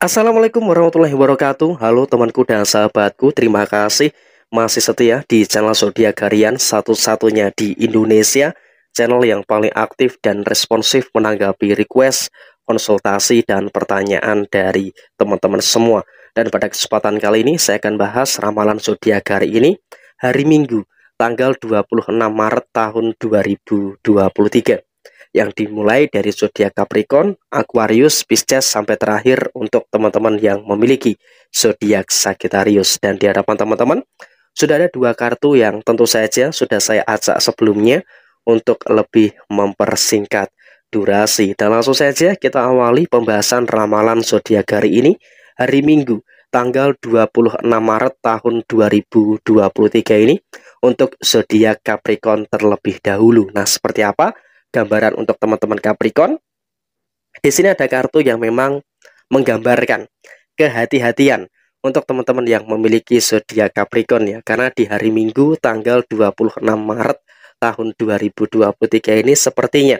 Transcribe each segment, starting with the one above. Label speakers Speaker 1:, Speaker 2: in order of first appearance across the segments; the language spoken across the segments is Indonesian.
Speaker 1: Assalamualaikum warahmatullahi wabarakatuh Halo temanku dan sahabatku Terima kasih masih setia di channel Zodiac Harian Satu-satunya di Indonesia Channel yang paling aktif dan responsif menanggapi request, konsultasi, dan pertanyaan dari teman-teman semua Dan pada kesempatan kali ini saya akan bahas ramalan Zodiac hari ini Hari Minggu tanggal 26 Maret tahun 2023 yang dimulai dari zodiak Capricorn, Aquarius, Pisces sampai terakhir untuk teman-teman yang memiliki zodiak Sagittarius dan di hadapan teman-teman sudah ada dua kartu yang tentu saja sudah saya acak sebelumnya untuk lebih mempersingkat durasi. Dan langsung saja kita awali pembahasan ramalan zodiak hari ini hari Minggu tanggal 26 Maret tahun 2023 ini untuk zodiak Capricorn terlebih dahulu. Nah, seperti apa gambaran untuk teman-teman Capricorn. Di sini ada kartu yang memang menggambarkan kehati-hatian untuk teman-teman yang memiliki zodiak Capricorn ya karena di hari Minggu tanggal 26 Maret tahun 2023 ini sepertinya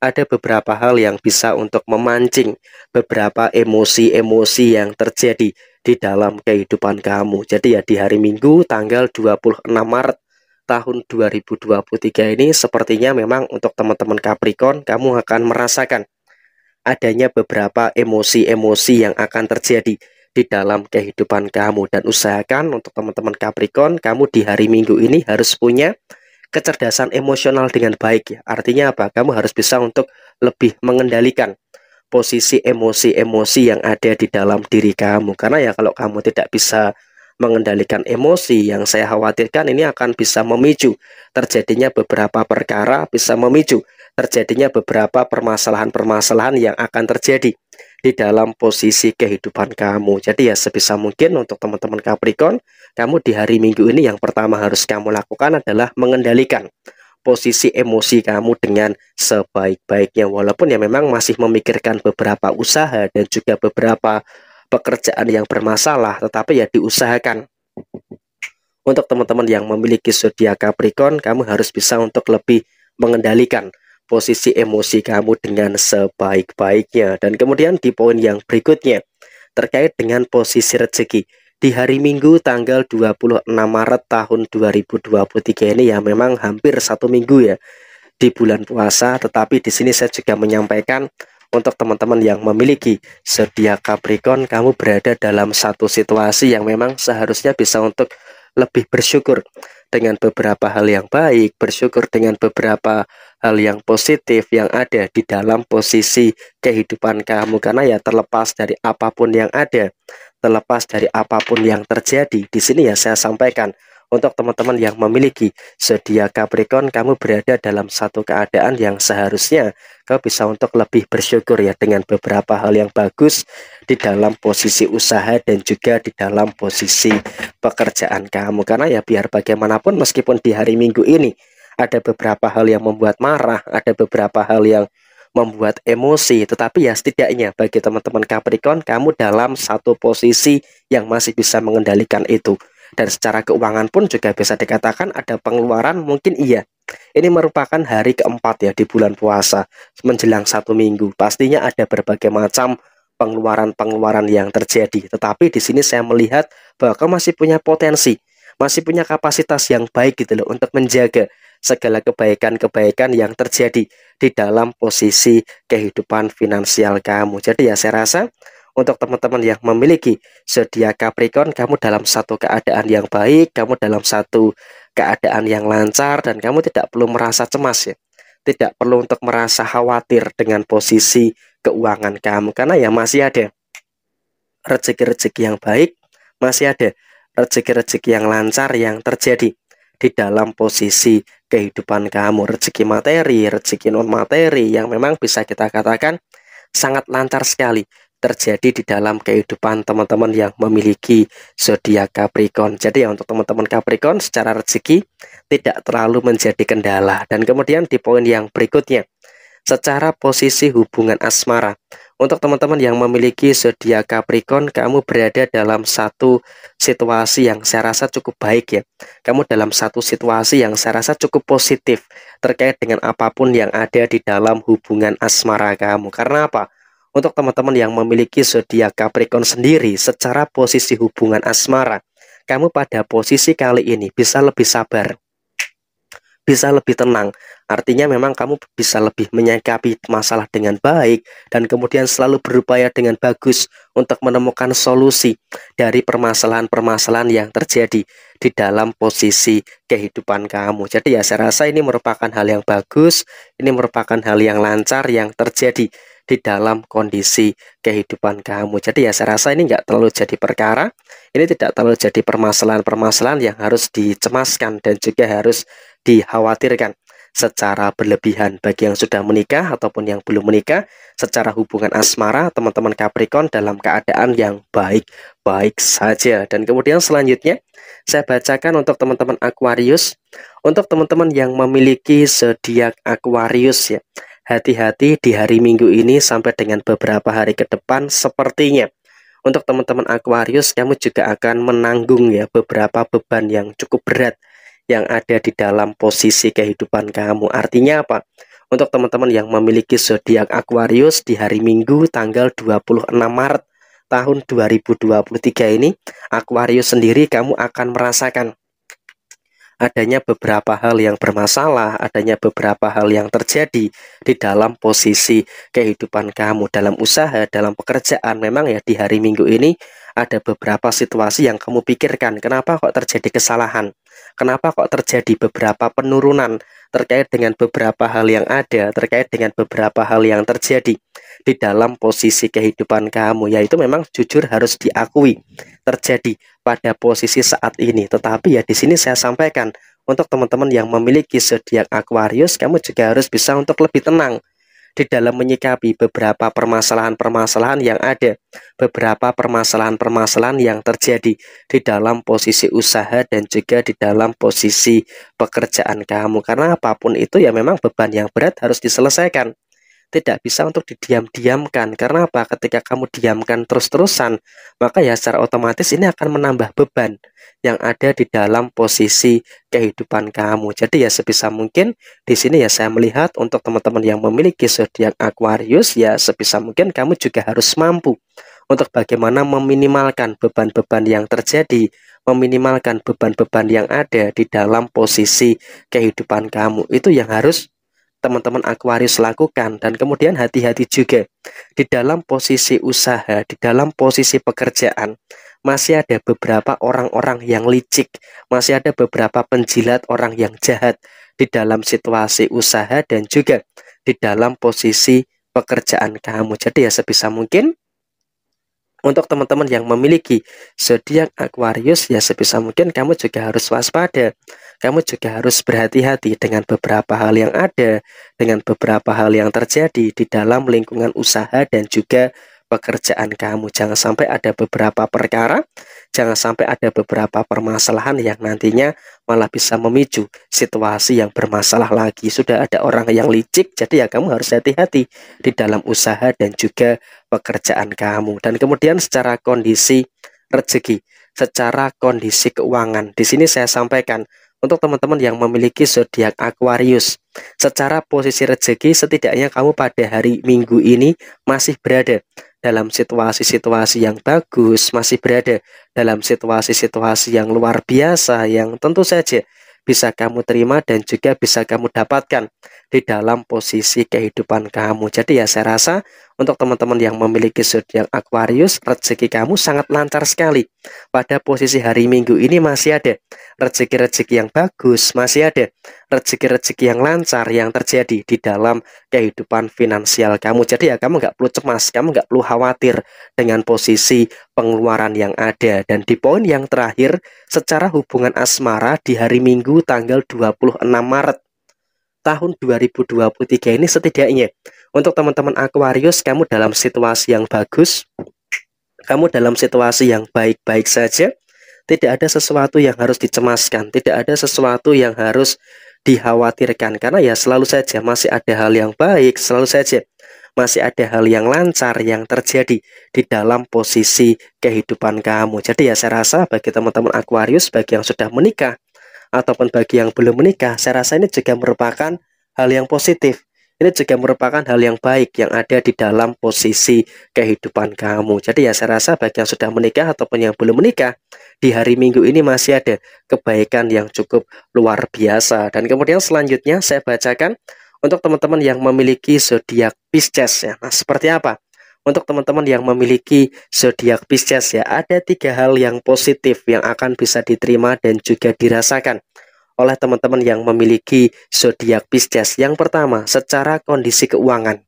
Speaker 1: ada beberapa hal yang bisa untuk memancing beberapa emosi-emosi yang terjadi di dalam kehidupan kamu. Jadi ya di hari Minggu tanggal 26 Maret tahun 2023 ini sepertinya memang untuk teman-teman Capricorn kamu akan merasakan adanya beberapa emosi-emosi yang akan terjadi di dalam kehidupan kamu dan usahakan untuk teman-teman Capricorn kamu di hari Minggu ini harus punya kecerdasan emosional dengan baik ya. Artinya apa? Kamu harus bisa untuk lebih mengendalikan posisi emosi-emosi yang ada di dalam diri kamu. Karena ya kalau kamu tidak bisa mengendalikan emosi yang saya khawatirkan ini akan bisa memicu terjadinya beberapa perkara, bisa memicu terjadinya beberapa permasalahan-permasalahan yang akan terjadi di dalam posisi kehidupan kamu. Jadi ya sebisa mungkin untuk teman-teman Capricorn, kamu di hari Minggu ini yang pertama harus kamu lakukan adalah mengendalikan posisi emosi kamu dengan sebaik-baiknya walaupun ya memang masih memikirkan beberapa usaha dan juga beberapa pekerjaan yang bermasalah, tetapi ya diusahakan. Untuk teman-teman yang memiliki zodiak Capricorn, kamu harus bisa untuk lebih mengendalikan posisi emosi kamu dengan sebaik-baiknya. Dan kemudian di poin yang berikutnya, terkait dengan posisi rezeki. Di hari Minggu tanggal 26 Maret tahun 2023 ini ya memang hampir satu minggu ya di bulan puasa, tetapi di sini saya juga menyampaikan untuk teman-teman yang memiliki zodiak Capricorn kamu berada dalam satu situasi yang memang seharusnya bisa untuk lebih bersyukur dengan beberapa hal yang baik, bersyukur dengan beberapa hal yang positif yang ada di dalam posisi kehidupan kamu karena ya terlepas dari apapun yang ada, terlepas dari apapun yang terjadi. Di sini ya saya sampaikan untuk teman-teman yang memiliki sedia Capricorn, kamu berada dalam satu keadaan yang seharusnya kau bisa untuk lebih bersyukur ya dengan beberapa hal yang bagus di dalam posisi usaha dan juga di dalam posisi pekerjaan kamu. Karena ya biar bagaimanapun meskipun di hari Minggu ini ada beberapa hal yang membuat marah, ada beberapa hal yang membuat emosi tetapi ya setidaknya bagi teman-teman Capricorn kamu dalam satu posisi yang masih bisa mengendalikan itu dan secara keuangan pun juga bisa dikatakan ada pengeluaran mungkin iya. Ini merupakan hari keempat ya di bulan puasa menjelang satu minggu. Pastinya ada berbagai macam pengeluaran-pengeluaran yang terjadi. Tetapi di sini saya melihat bahwa kau masih punya potensi, masih punya kapasitas yang baik gitu loh untuk menjaga segala kebaikan-kebaikan yang terjadi di dalam posisi kehidupan finansial kamu. Jadi ya saya rasa untuk teman-teman yang memiliki zodiak Capricorn, kamu dalam satu keadaan yang baik, kamu dalam satu keadaan yang lancar dan kamu tidak perlu merasa cemas ya. Tidak perlu untuk merasa khawatir dengan posisi keuangan kamu karena ya masih ada rezeki-rezeki yang baik, masih ada rezeki-rezeki yang lancar yang terjadi di dalam posisi kehidupan kamu rezeki materi, rezeki non materi yang memang bisa kita katakan sangat lancar sekali terjadi di dalam kehidupan teman-teman yang memiliki zodiak Capricorn. Jadi ya untuk teman-teman Capricorn secara rezeki tidak terlalu menjadi kendala. Dan kemudian di poin yang berikutnya, secara posisi hubungan asmara. Untuk teman-teman yang memiliki zodiak Capricorn, kamu berada dalam satu situasi yang saya rasa cukup baik ya. Kamu dalam satu situasi yang saya rasa cukup positif terkait dengan apapun yang ada di dalam hubungan asmara kamu. Karena apa? Untuk teman-teman yang memiliki zodiak Capricorn sendiri secara posisi hubungan asmara, kamu pada posisi kali ini bisa lebih sabar, bisa lebih tenang. Artinya memang kamu bisa lebih menyikapi masalah dengan baik dan kemudian selalu berupaya dengan bagus untuk menemukan solusi dari permasalahan-permasalahan yang terjadi di dalam posisi kehidupan kamu. Jadi ya saya rasa ini merupakan hal yang bagus, ini merupakan hal yang lancar yang terjadi di dalam kondisi kehidupan kamu. Jadi ya saya rasa ini nggak terlalu jadi perkara, ini tidak terlalu jadi permasalahan-permasalahan yang harus dicemaskan dan juga harus dikhawatirkan secara berlebihan bagi yang sudah menikah ataupun yang belum menikah secara hubungan asmara teman-teman Capricorn dalam keadaan yang baik-baik saja dan kemudian selanjutnya saya bacakan untuk teman-teman Aquarius untuk teman-teman yang memiliki zodiak Aquarius ya hati-hati di hari Minggu ini sampai dengan beberapa hari ke depan sepertinya untuk teman-teman Aquarius kamu juga akan menanggung ya beberapa beban yang cukup berat yang ada di dalam posisi kehidupan kamu. Artinya apa? Untuk teman-teman yang memiliki zodiak Aquarius di hari Minggu tanggal 26 Maret tahun 2023 ini, Aquarius sendiri kamu akan merasakan adanya beberapa hal yang bermasalah, adanya beberapa hal yang terjadi di dalam posisi kehidupan kamu, dalam usaha, dalam pekerjaan. Memang ya di hari Minggu ini ada beberapa situasi yang kamu pikirkan, kenapa kok terjadi kesalahan? Kenapa kok terjadi beberapa penurunan terkait dengan beberapa hal yang ada, terkait dengan beberapa hal yang terjadi di dalam posisi kehidupan kamu? Yaitu memang jujur harus diakui terjadi pada posisi saat ini. Tetapi ya di sini saya sampaikan untuk teman-teman yang memiliki zodiak Aquarius, kamu juga harus bisa untuk lebih tenang di dalam menyikapi beberapa permasalahan-permasalahan yang ada, beberapa permasalahan-permasalahan yang terjadi di dalam posisi usaha dan juga di dalam posisi pekerjaan kamu. Karena apapun itu ya memang beban yang berat harus diselesaikan tidak bisa untuk didiam-diamkan. Karena apa? Ketika kamu diamkan terus-terusan, maka ya secara otomatis ini akan menambah beban yang ada di dalam posisi kehidupan kamu. Jadi ya sebisa mungkin di sini ya saya melihat untuk teman-teman yang memiliki zodiak Aquarius ya sebisa mungkin kamu juga harus mampu untuk bagaimana meminimalkan beban-beban yang terjadi, meminimalkan beban-beban yang ada di dalam posisi kehidupan kamu. Itu yang harus teman-teman Aquarius lakukan dan kemudian hati-hati juga di dalam posisi usaha, di dalam posisi pekerjaan masih ada beberapa orang-orang yang licik, masih ada beberapa penjilat orang yang jahat di dalam situasi usaha dan juga di dalam posisi pekerjaan kamu. Jadi ya sebisa mungkin untuk teman-teman yang memiliki zodiak Aquarius ya sebisa mungkin kamu juga harus waspada. Kamu juga harus berhati-hati dengan beberapa hal yang ada, dengan beberapa hal yang terjadi di dalam lingkungan usaha dan juga pekerjaan kamu. Jangan sampai ada beberapa perkara, jangan sampai ada beberapa permasalahan yang nantinya malah bisa memicu situasi yang bermasalah lagi. Sudah ada orang yang licik, jadi ya kamu harus hati-hati di dalam usaha dan juga pekerjaan kamu. Dan kemudian secara kondisi rezeki, secara kondisi keuangan. Di sini saya sampaikan untuk teman-teman yang memiliki zodiak Aquarius. Secara posisi rezeki setidaknya kamu pada hari Minggu ini masih berada dalam situasi-situasi yang bagus, masih berada dalam situasi-situasi yang luar biasa yang tentu saja bisa kamu terima dan juga bisa kamu dapatkan di dalam posisi kehidupan kamu. Jadi ya saya rasa untuk teman-teman yang memiliki zodiak Aquarius, rezeki kamu sangat lancar sekali. Pada posisi hari Minggu ini masih ada rezeki-rezeki yang bagus, masih ada rezeki-rezeki yang lancar yang terjadi di dalam kehidupan finansial kamu. Jadi ya kamu nggak perlu cemas, kamu nggak perlu khawatir dengan posisi pengeluaran yang ada. Dan di poin yang terakhir, secara hubungan asmara di hari Minggu tanggal 26 Maret, tahun 2023 ini setidaknya. Untuk teman-teman Aquarius, kamu dalam situasi yang bagus, kamu dalam situasi yang baik-baik saja, tidak ada sesuatu yang harus dicemaskan, tidak ada sesuatu yang harus dikhawatirkan karena ya selalu saja masih ada hal yang baik, selalu saja masih ada hal yang lancar yang terjadi di dalam posisi kehidupan kamu. Jadi ya saya rasa bagi teman-teman Aquarius, bagi yang sudah menikah, ataupun bagi yang belum menikah, saya rasa ini juga merupakan hal yang positif. Ini juga merupakan hal yang baik yang ada di dalam posisi kehidupan kamu. Jadi ya saya rasa bagi yang sudah menikah ataupun yang belum menikah, di hari Minggu ini masih ada kebaikan yang cukup luar biasa. Dan kemudian selanjutnya saya bacakan untuk teman-teman yang memiliki zodiak Pisces ya. Nah, seperti apa? Untuk teman-teman yang memiliki zodiak Pisces ya, ada tiga hal yang positif yang akan bisa diterima dan juga dirasakan oleh teman-teman yang memiliki zodiak Pisces. Yang pertama, secara kondisi keuangan.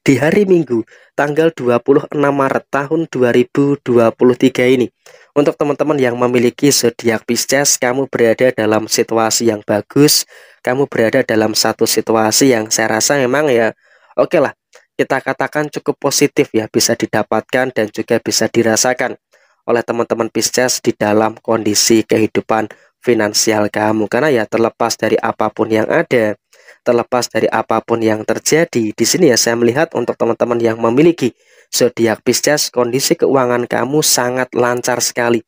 Speaker 1: Di hari Minggu, tanggal 26 Maret tahun 2023 ini, untuk teman-teman yang memiliki zodiak Pisces, kamu berada dalam situasi yang bagus, kamu berada dalam satu situasi yang saya rasa memang ya oke okay lah kita katakan cukup positif ya bisa didapatkan dan juga bisa dirasakan oleh teman-teman Pisces di dalam kondisi kehidupan finansial kamu karena ya terlepas dari apapun yang ada terlepas dari apapun yang terjadi di sini ya saya melihat untuk teman-teman yang memiliki zodiak Pisces kondisi keuangan kamu sangat lancar sekali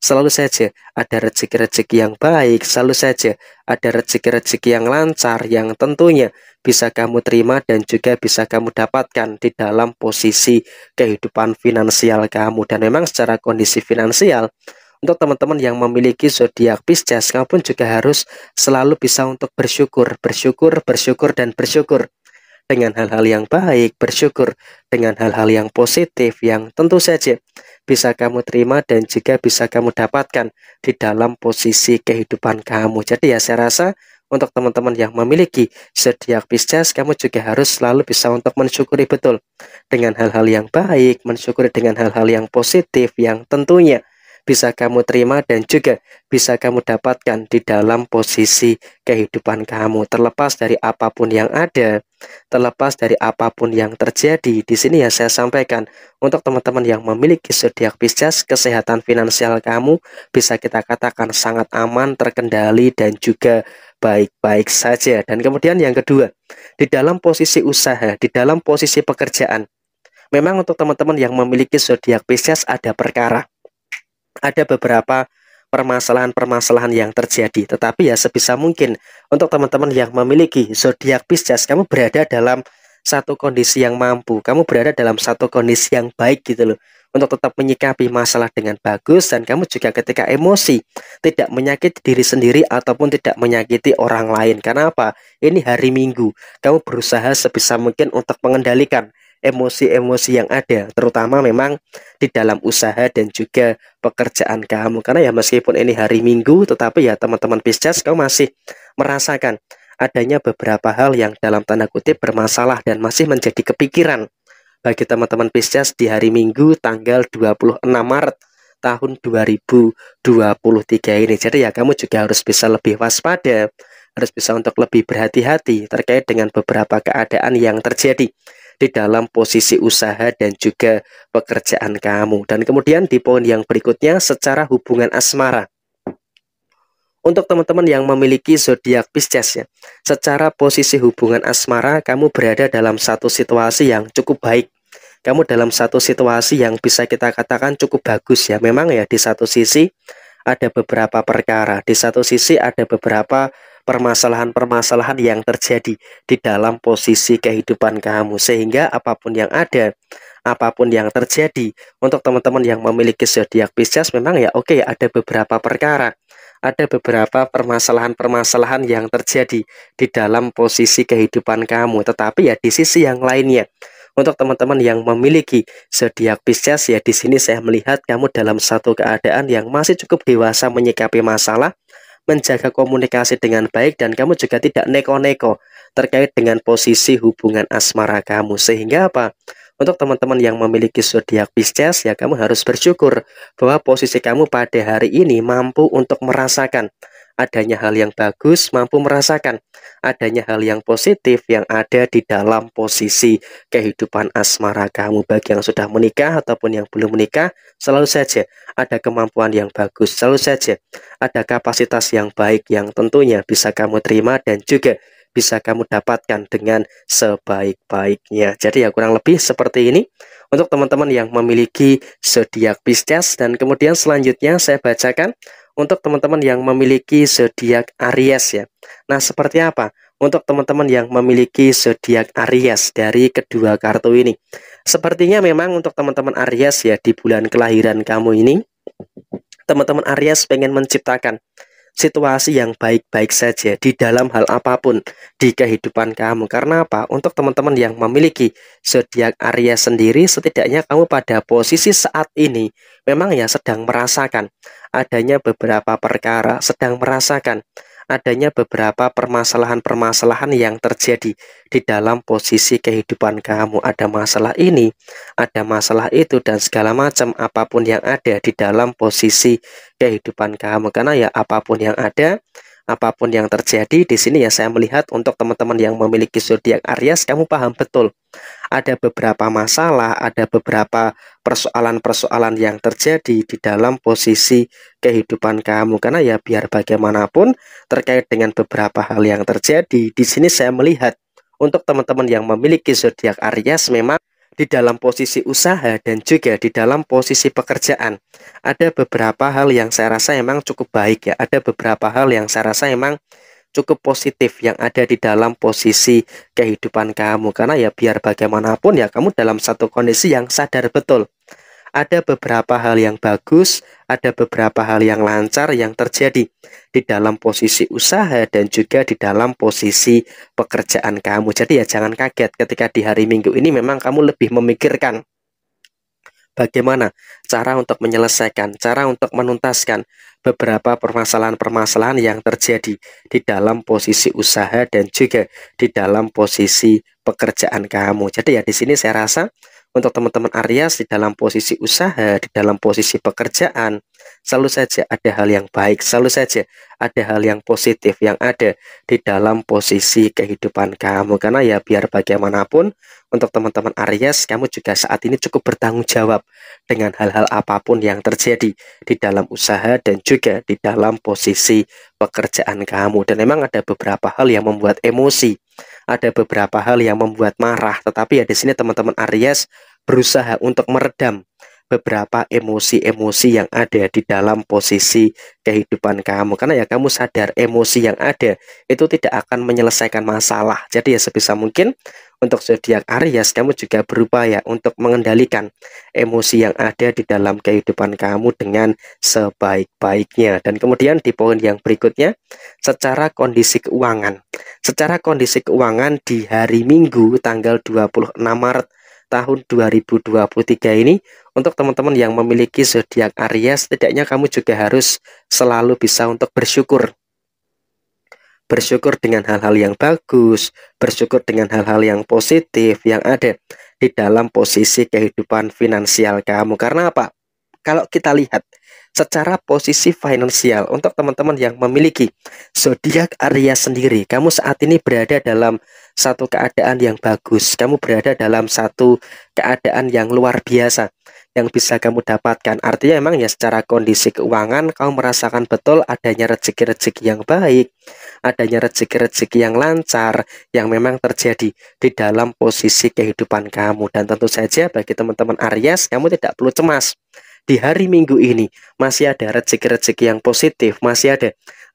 Speaker 1: Selalu saja ada rezeki-rezeki yang baik, selalu saja ada rezeki-rezeki yang lancar yang tentunya bisa kamu terima dan juga bisa kamu dapatkan di dalam posisi kehidupan finansial kamu. Dan memang secara kondisi finansial, untuk teman-teman yang memiliki zodiak Pisces, kamu pun juga harus selalu bisa untuk bersyukur, bersyukur, bersyukur dan bersyukur dengan hal-hal yang baik, bersyukur dengan hal-hal yang positif yang tentu saja bisa kamu terima dan juga bisa kamu dapatkan di dalam posisi kehidupan kamu. Jadi ya saya rasa untuk teman-teman yang memiliki zodiak Pisces, kamu juga harus selalu bisa untuk mensyukuri betul dengan hal-hal yang baik, mensyukuri dengan hal-hal yang positif yang tentunya bisa kamu terima dan juga bisa kamu dapatkan di dalam posisi kehidupan kamu. Terlepas dari apapun yang ada, terlepas dari apapun yang terjadi, di sini ya saya sampaikan untuk teman-teman yang memiliki zodiak Pisces, kesehatan finansial kamu bisa kita katakan sangat aman, terkendali dan juga baik-baik saja. Dan kemudian yang kedua, di dalam posisi usaha, di dalam posisi pekerjaan, Memang untuk teman-teman yang memiliki zodiak Pisces ada perkara ada beberapa permasalahan-permasalahan yang terjadi. Tetapi ya sebisa mungkin untuk teman-teman yang memiliki zodiak Pisces, kamu berada dalam satu kondisi yang mampu, kamu berada dalam satu kondisi yang baik gitu loh. Untuk tetap menyikapi masalah dengan bagus dan kamu juga ketika emosi tidak menyakiti diri sendiri ataupun tidak menyakiti orang lain. Karena apa? Ini hari Minggu. Kamu berusaha sebisa mungkin untuk mengendalikan emosi-emosi yang ada, terutama memang di dalam usaha dan juga pekerjaan kamu. Karena ya meskipun ini hari Minggu, tetapi ya teman-teman Pisces kamu masih merasakan adanya beberapa hal yang dalam tanda kutip bermasalah dan masih menjadi kepikiran bagi teman-teman Pisces di hari Minggu tanggal 26 Maret tahun 2023 ini. Jadi ya kamu juga harus bisa lebih waspada, harus bisa untuk lebih berhati-hati terkait dengan beberapa keadaan yang terjadi di dalam posisi usaha dan juga pekerjaan kamu. Dan kemudian di poin yang berikutnya secara hubungan asmara. Untuk teman-teman yang memiliki zodiak Pisces ya, secara posisi hubungan asmara kamu berada dalam satu situasi yang cukup baik. Kamu dalam satu situasi yang bisa kita katakan cukup bagus ya. Memang ya di satu sisi ada beberapa perkara. Di satu sisi ada beberapa permasalahan-permasalahan yang terjadi di dalam posisi kehidupan kamu sehingga apapun yang ada apapun yang terjadi untuk teman-teman yang memiliki zodiak Pisces memang ya oke okay, ada beberapa perkara ada beberapa permasalahan-permasalahan yang terjadi di dalam posisi kehidupan kamu tetapi ya di sisi yang lainnya untuk teman-teman yang memiliki zodiak Pisces ya di sini saya melihat kamu dalam satu keadaan yang masih cukup dewasa menyikapi masalah menjaga komunikasi dengan baik dan kamu juga tidak neko-neko terkait dengan posisi hubungan asmara kamu sehingga apa untuk teman-teman yang memiliki zodiak Pisces ya kamu harus bersyukur bahwa posisi kamu pada hari ini mampu untuk merasakan adanya hal yang bagus, mampu merasakan adanya hal yang positif yang ada di dalam posisi kehidupan asmara kamu. Bagi yang sudah menikah ataupun yang belum menikah, selalu saja ada kemampuan yang bagus, selalu saja ada kapasitas yang baik yang tentunya bisa kamu terima dan juga bisa kamu dapatkan dengan sebaik-baiknya. Jadi ya kurang lebih seperti ini untuk teman-teman yang memiliki zodiak Pisces dan kemudian selanjutnya saya bacakan untuk teman-teman yang memiliki zodiak Aries ya. Nah, seperti apa? Untuk teman-teman yang memiliki zodiak Aries dari kedua kartu ini. Sepertinya memang untuk teman-teman Aries ya di bulan kelahiran kamu ini teman-teman Aries pengen menciptakan situasi yang baik-baik saja di dalam hal apapun di kehidupan kamu. Karena apa? Untuk teman-teman yang memiliki zodiak Aries sendiri, setidaknya kamu pada posisi saat ini memang ya sedang merasakan adanya beberapa perkara, sedang merasakan adanya beberapa permasalahan-permasalahan yang terjadi di dalam posisi kehidupan kamu. Ada masalah ini, ada masalah itu, dan segala macam apapun yang ada di dalam posisi kehidupan kamu. Karena ya apapun yang ada, apapun yang terjadi di sini ya saya melihat untuk teman-teman yang memiliki zodiak Aries kamu paham betul ada beberapa masalah ada beberapa persoalan-persoalan yang terjadi di dalam posisi kehidupan kamu karena ya biar bagaimanapun terkait dengan beberapa hal yang terjadi di sini saya melihat untuk teman-teman yang memiliki zodiak Aries memang di dalam posisi usaha dan juga di dalam posisi pekerjaan ada beberapa hal yang saya rasa emang cukup baik ya ada beberapa hal yang saya rasa emang cukup positif yang ada di dalam posisi kehidupan kamu karena ya biar bagaimanapun ya kamu dalam satu kondisi yang sadar betul ada beberapa hal yang bagus, ada beberapa hal yang lancar yang terjadi di dalam posisi usaha dan juga di dalam posisi pekerjaan kamu. Jadi ya jangan kaget ketika di hari Minggu ini memang kamu lebih memikirkan bagaimana cara untuk menyelesaikan, cara untuk menuntaskan beberapa permasalahan-permasalahan yang terjadi di dalam posisi usaha dan juga di dalam posisi pekerjaan kamu. Jadi ya di sini saya rasa untuk teman-teman Aries di dalam posisi usaha, di dalam posisi pekerjaan, selalu saja ada hal yang baik, selalu saja ada hal yang positif yang ada di dalam posisi kehidupan kamu. Karena ya biar bagaimanapun untuk teman-teman Aries, kamu juga saat ini cukup bertanggung jawab dengan hal-hal apapun yang terjadi di dalam usaha dan juga di dalam posisi pekerjaan kamu. Dan memang ada beberapa hal yang membuat emosi ada beberapa hal yang membuat marah. Tetapi ya di sini teman-teman Aries berusaha untuk meredam beberapa emosi-emosi yang ada di dalam posisi kehidupan kamu karena ya kamu sadar emosi yang ada itu tidak akan menyelesaikan masalah jadi ya sebisa mungkin untuk zodiak Aries kamu juga berupaya untuk mengendalikan emosi yang ada di dalam kehidupan kamu dengan sebaik-baiknya dan kemudian di poin yang berikutnya secara kondisi keuangan secara kondisi keuangan di hari Minggu tanggal 26 Maret tahun 2023 ini untuk teman-teman yang memiliki zodiak Aries setidaknya kamu juga harus selalu bisa untuk bersyukur bersyukur dengan hal-hal yang bagus bersyukur dengan hal-hal yang positif yang ada di dalam posisi kehidupan finansial kamu karena apa kalau kita lihat secara posisi finansial untuk teman-teman yang memiliki zodiak Aries sendiri. Kamu saat ini berada dalam satu keadaan yang bagus. Kamu berada dalam satu keadaan yang luar biasa yang bisa kamu dapatkan. Artinya memang ya secara kondisi keuangan kamu merasakan betul adanya rezeki-rezeki yang baik, adanya rezeki-rezeki yang lancar yang memang terjadi di dalam posisi kehidupan kamu dan tentu saja bagi teman-teman Aries kamu tidak perlu cemas di hari Minggu ini masih ada rezeki-rezeki yang positif, masih ada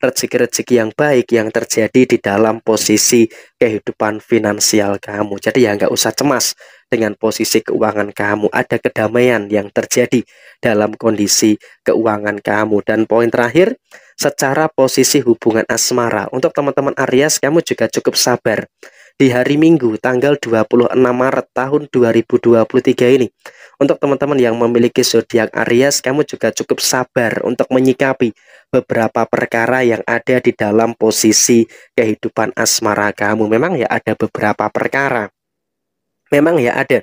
Speaker 1: rezeki-rezeki yang baik yang terjadi di dalam posisi kehidupan finansial kamu. Jadi ya nggak usah cemas dengan posisi keuangan kamu. Ada kedamaian yang terjadi dalam kondisi keuangan kamu. Dan poin terakhir, secara posisi hubungan asmara. Untuk teman-teman Aries, kamu juga cukup sabar di hari Minggu tanggal 26 Maret tahun 2023 ini. Untuk teman-teman yang memiliki zodiak Aries, kamu juga cukup sabar untuk menyikapi beberapa perkara yang ada di dalam posisi kehidupan asmara kamu. Memang ya ada beberapa perkara. Memang ya ada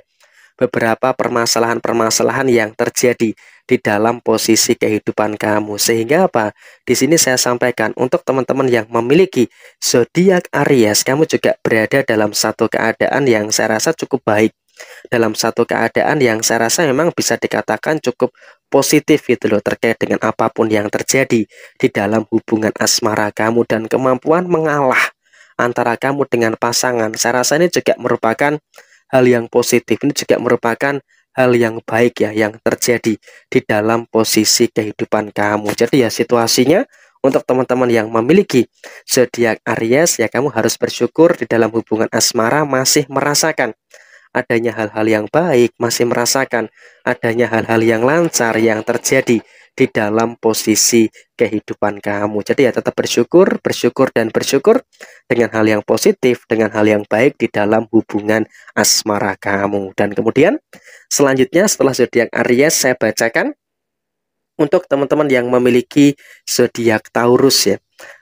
Speaker 1: beberapa permasalahan-permasalahan yang terjadi di dalam posisi kehidupan kamu. Sehingga apa? Di sini saya sampaikan untuk teman-teman yang memiliki zodiak Aries, kamu juga berada dalam satu keadaan yang saya rasa cukup baik dalam satu keadaan yang saya rasa memang bisa dikatakan cukup positif gitu loh terkait dengan apapun yang terjadi di dalam hubungan asmara kamu dan kemampuan mengalah antara kamu dengan pasangan. Saya rasa ini juga merupakan hal yang positif ini juga merupakan hal yang baik ya yang terjadi di dalam posisi kehidupan kamu. Jadi ya situasinya untuk teman-teman yang memiliki zodiak Aries ya kamu harus bersyukur di dalam hubungan asmara masih merasakan adanya hal-hal yang baik, masih merasakan adanya hal-hal yang lancar yang terjadi di dalam posisi kehidupan kamu. Jadi ya tetap bersyukur, bersyukur dan bersyukur dengan hal yang positif, dengan hal yang baik di dalam hubungan asmara kamu. Dan kemudian selanjutnya setelah zodiak Aries saya bacakan untuk teman-teman yang memiliki zodiak Taurus ya.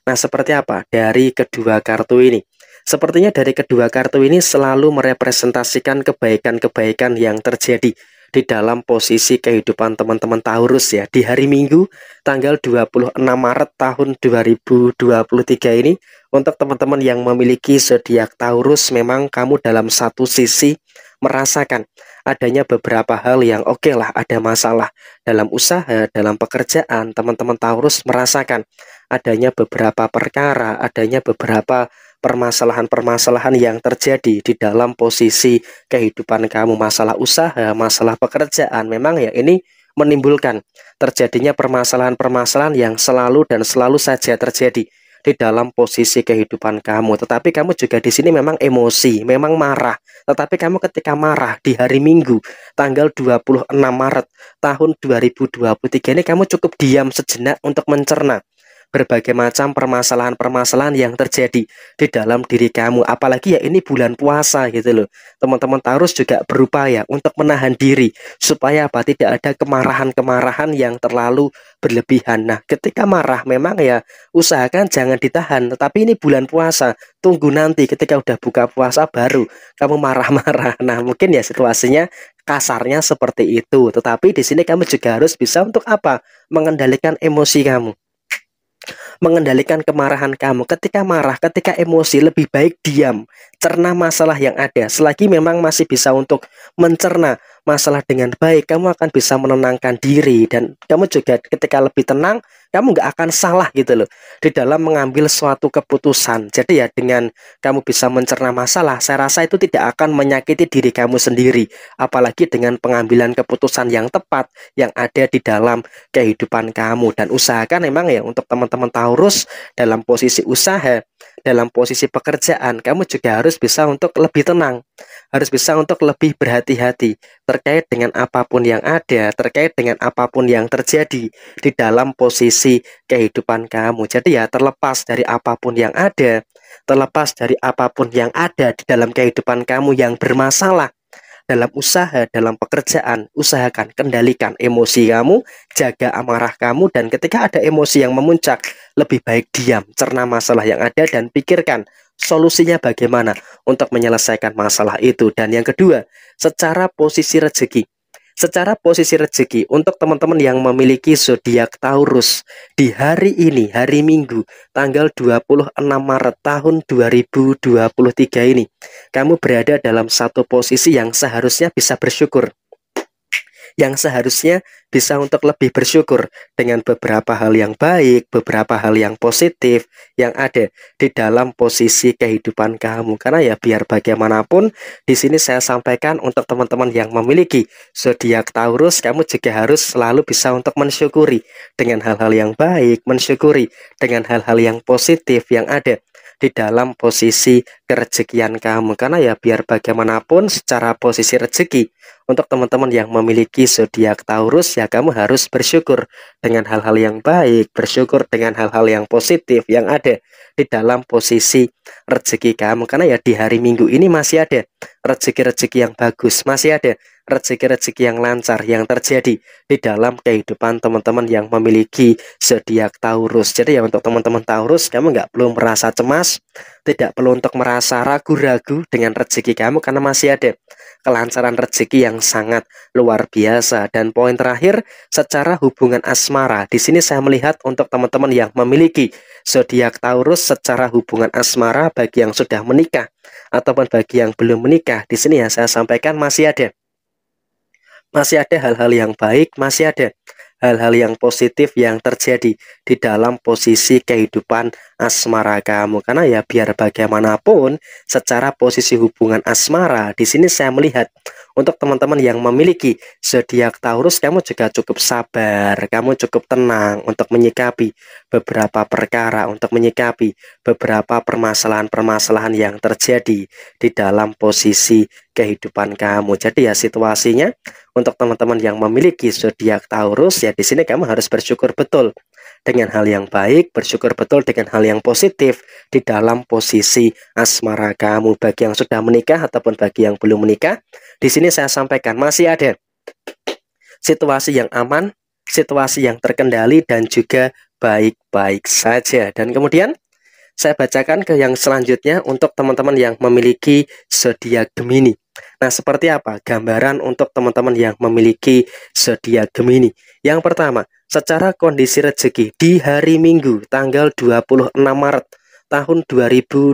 Speaker 1: Nah, seperti apa dari kedua kartu ini? Sepertinya dari kedua kartu ini selalu merepresentasikan kebaikan-kebaikan yang terjadi di dalam posisi kehidupan teman-teman Taurus ya di hari Minggu tanggal 26 Maret tahun 2023 ini untuk teman-teman yang memiliki zodiak Taurus memang kamu dalam satu sisi merasakan adanya beberapa hal yang oke okay lah ada masalah dalam usaha, dalam pekerjaan teman-teman Taurus merasakan adanya beberapa perkara, adanya beberapa permasalahan-permasalahan yang terjadi di dalam posisi kehidupan kamu, masalah usaha, masalah pekerjaan. Memang ya ini menimbulkan terjadinya permasalahan-permasalahan yang selalu dan selalu saja terjadi di dalam posisi kehidupan kamu. Tetapi kamu juga di sini memang emosi, memang marah. Tetapi kamu ketika marah di hari Minggu tanggal 26 Maret tahun 2023 ini kamu cukup diam sejenak untuk mencerna berbagai macam permasalahan-permasalahan yang terjadi di dalam diri kamu. Apalagi ya ini bulan puasa gitu loh. Teman-teman harus juga berupaya untuk menahan diri supaya apa tidak ada kemarahan-kemarahan yang terlalu berlebihan. Nah, ketika marah memang ya usahakan jangan ditahan. Tetapi ini bulan puasa, tunggu nanti ketika udah buka puasa baru kamu marah-marah. Nah, mungkin ya situasinya kasarnya seperti itu. Tetapi di sini kamu juga harus bisa untuk apa? Mengendalikan emosi kamu mengendalikan kemarahan kamu. Ketika marah, ketika emosi, lebih baik diam. Cerna masalah yang ada. Selagi memang masih bisa untuk mencerna masalah dengan baik, kamu akan bisa menenangkan diri dan kamu juga ketika lebih tenang, kamu nggak akan salah gitu loh di dalam mengambil suatu keputusan. Jadi ya dengan kamu bisa mencerna masalah, saya rasa itu tidak akan menyakiti diri kamu sendiri, apalagi dengan pengambilan keputusan yang tepat yang ada di dalam kehidupan kamu dan usahakan memang ya untuk teman-teman Taurus dalam posisi usaha, dalam posisi pekerjaan, kamu juga harus bisa untuk lebih tenang harus bisa untuk lebih berhati-hati terkait dengan apapun yang ada, terkait dengan apapun yang terjadi di dalam posisi kehidupan kamu. Jadi ya terlepas dari apapun yang ada, terlepas dari apapun yang ada di dalam kehidupan kamu yang bermasalah, dalam usaha, dalam pekerjaan, usahakan kendalikan emosi kamu, jaga amarah kamu, dan ketika ada emosi yang memuncak, lebih baik diam, cerna masalah yang ada, dan pikirkan solusinya bagaimana untuk menyelesaikan masalah itu. Dan yang kedua, secara posisi rezeki. Secara posisi rezeki untuk teman-teman yang memiliki zodiak Taurus di hari ini, hari Minggu, tanggal 26 Maret tahun 2023 ini, kamu berada dalam satu posisi yang seharusnya bisa bersyukur yang seharusnya bisa untuk lebih bersyukur dengan beberapa hal yang baik, beberapa hal yang positif yang ada di dalam posisi kehidupan kamu. Karena ya biar bagaimanapun di sini saya sampaikan untuk teman-teman yang memiliki zodiak Taurus, kamu juga harus selalu bisa untuk mensyukuri dengan hal-hal yang baik, mensyukuri dengan hal-hal yang positif yang ada di dalam posisi kerejekian kamu karena ya biar bagaimanapun secara posisi rezeki untuk teman-teman yang memiliki zodiak Taurus ya kamu harus bersyukur dengan hal-hal yang baik bersyukur dengan hal-hal yang positif yang ada di dalam posisi rezeki kamu karena ya di hari Minggu ini masih ada rezeki-rezeki yang bagus masih ada rezeki-rezeki yang lancar yang terjadi di dalam kehidupan teman-teman yang memiliki zodiak Taurus. Jadi ya untuk teman-teman Taurus, kamu nggak perlu merasa cemas, tidak perlu untuk merasa ragu-ragu dengan rezeki kamu karena masih ada kelancaran rezeki yang sangat luar biasa. Dan poin terakhir, secara hubungan asmara, di sini saya melihat untuk teman-teman yang memiliki zodiak Taurus secara hubungan asmara bagi yang sudah menikah ataupun bagi yang belum menikah, di sini ya saya sampaikan masih ada masih ada hal-hal yang baik, masih ada hal-hal yang positif yang terjadi di dalam posisi kehidupan asmara kamu. Karena ya biar bagaimanapun secara posisi hubungan asmara di sini saya melihat untuk teman-teman yang memiliki zodiak Taurus kamu juga cukup sabar, kamu cukup tenang untuk menyikapi beberapa perkara, untuk menyikapi beberapa permasalahan-permasalahan yang terjadi di dalam posisi kehidupan kamu. Jadi ya situasinya untuk teman-teman yang memiliki zodiak Taurus ya di sini kamu harus bersyukur betul dengan hal yang baik, bersyukur betul dengan hal yang positif di dalam posisi asmara kamu bagi yang sudah menikah ataupun bagi yang belum menikah. Di sini saya sampaikan masih ada situasi yang aman, situasi yang terkendali dan juga baik-baik saja. Dan kemudian saya bacakan ke yang selanjutnya untuk teman-teman yang memiliki zodiak Gemini. Nah, seperti apa gambaran untuk teman-teman yang memiliki zodiak Gemini? Yang pertama, secara kondisi rezeki di hari Minggu tanggal 26 Maret tahun 2023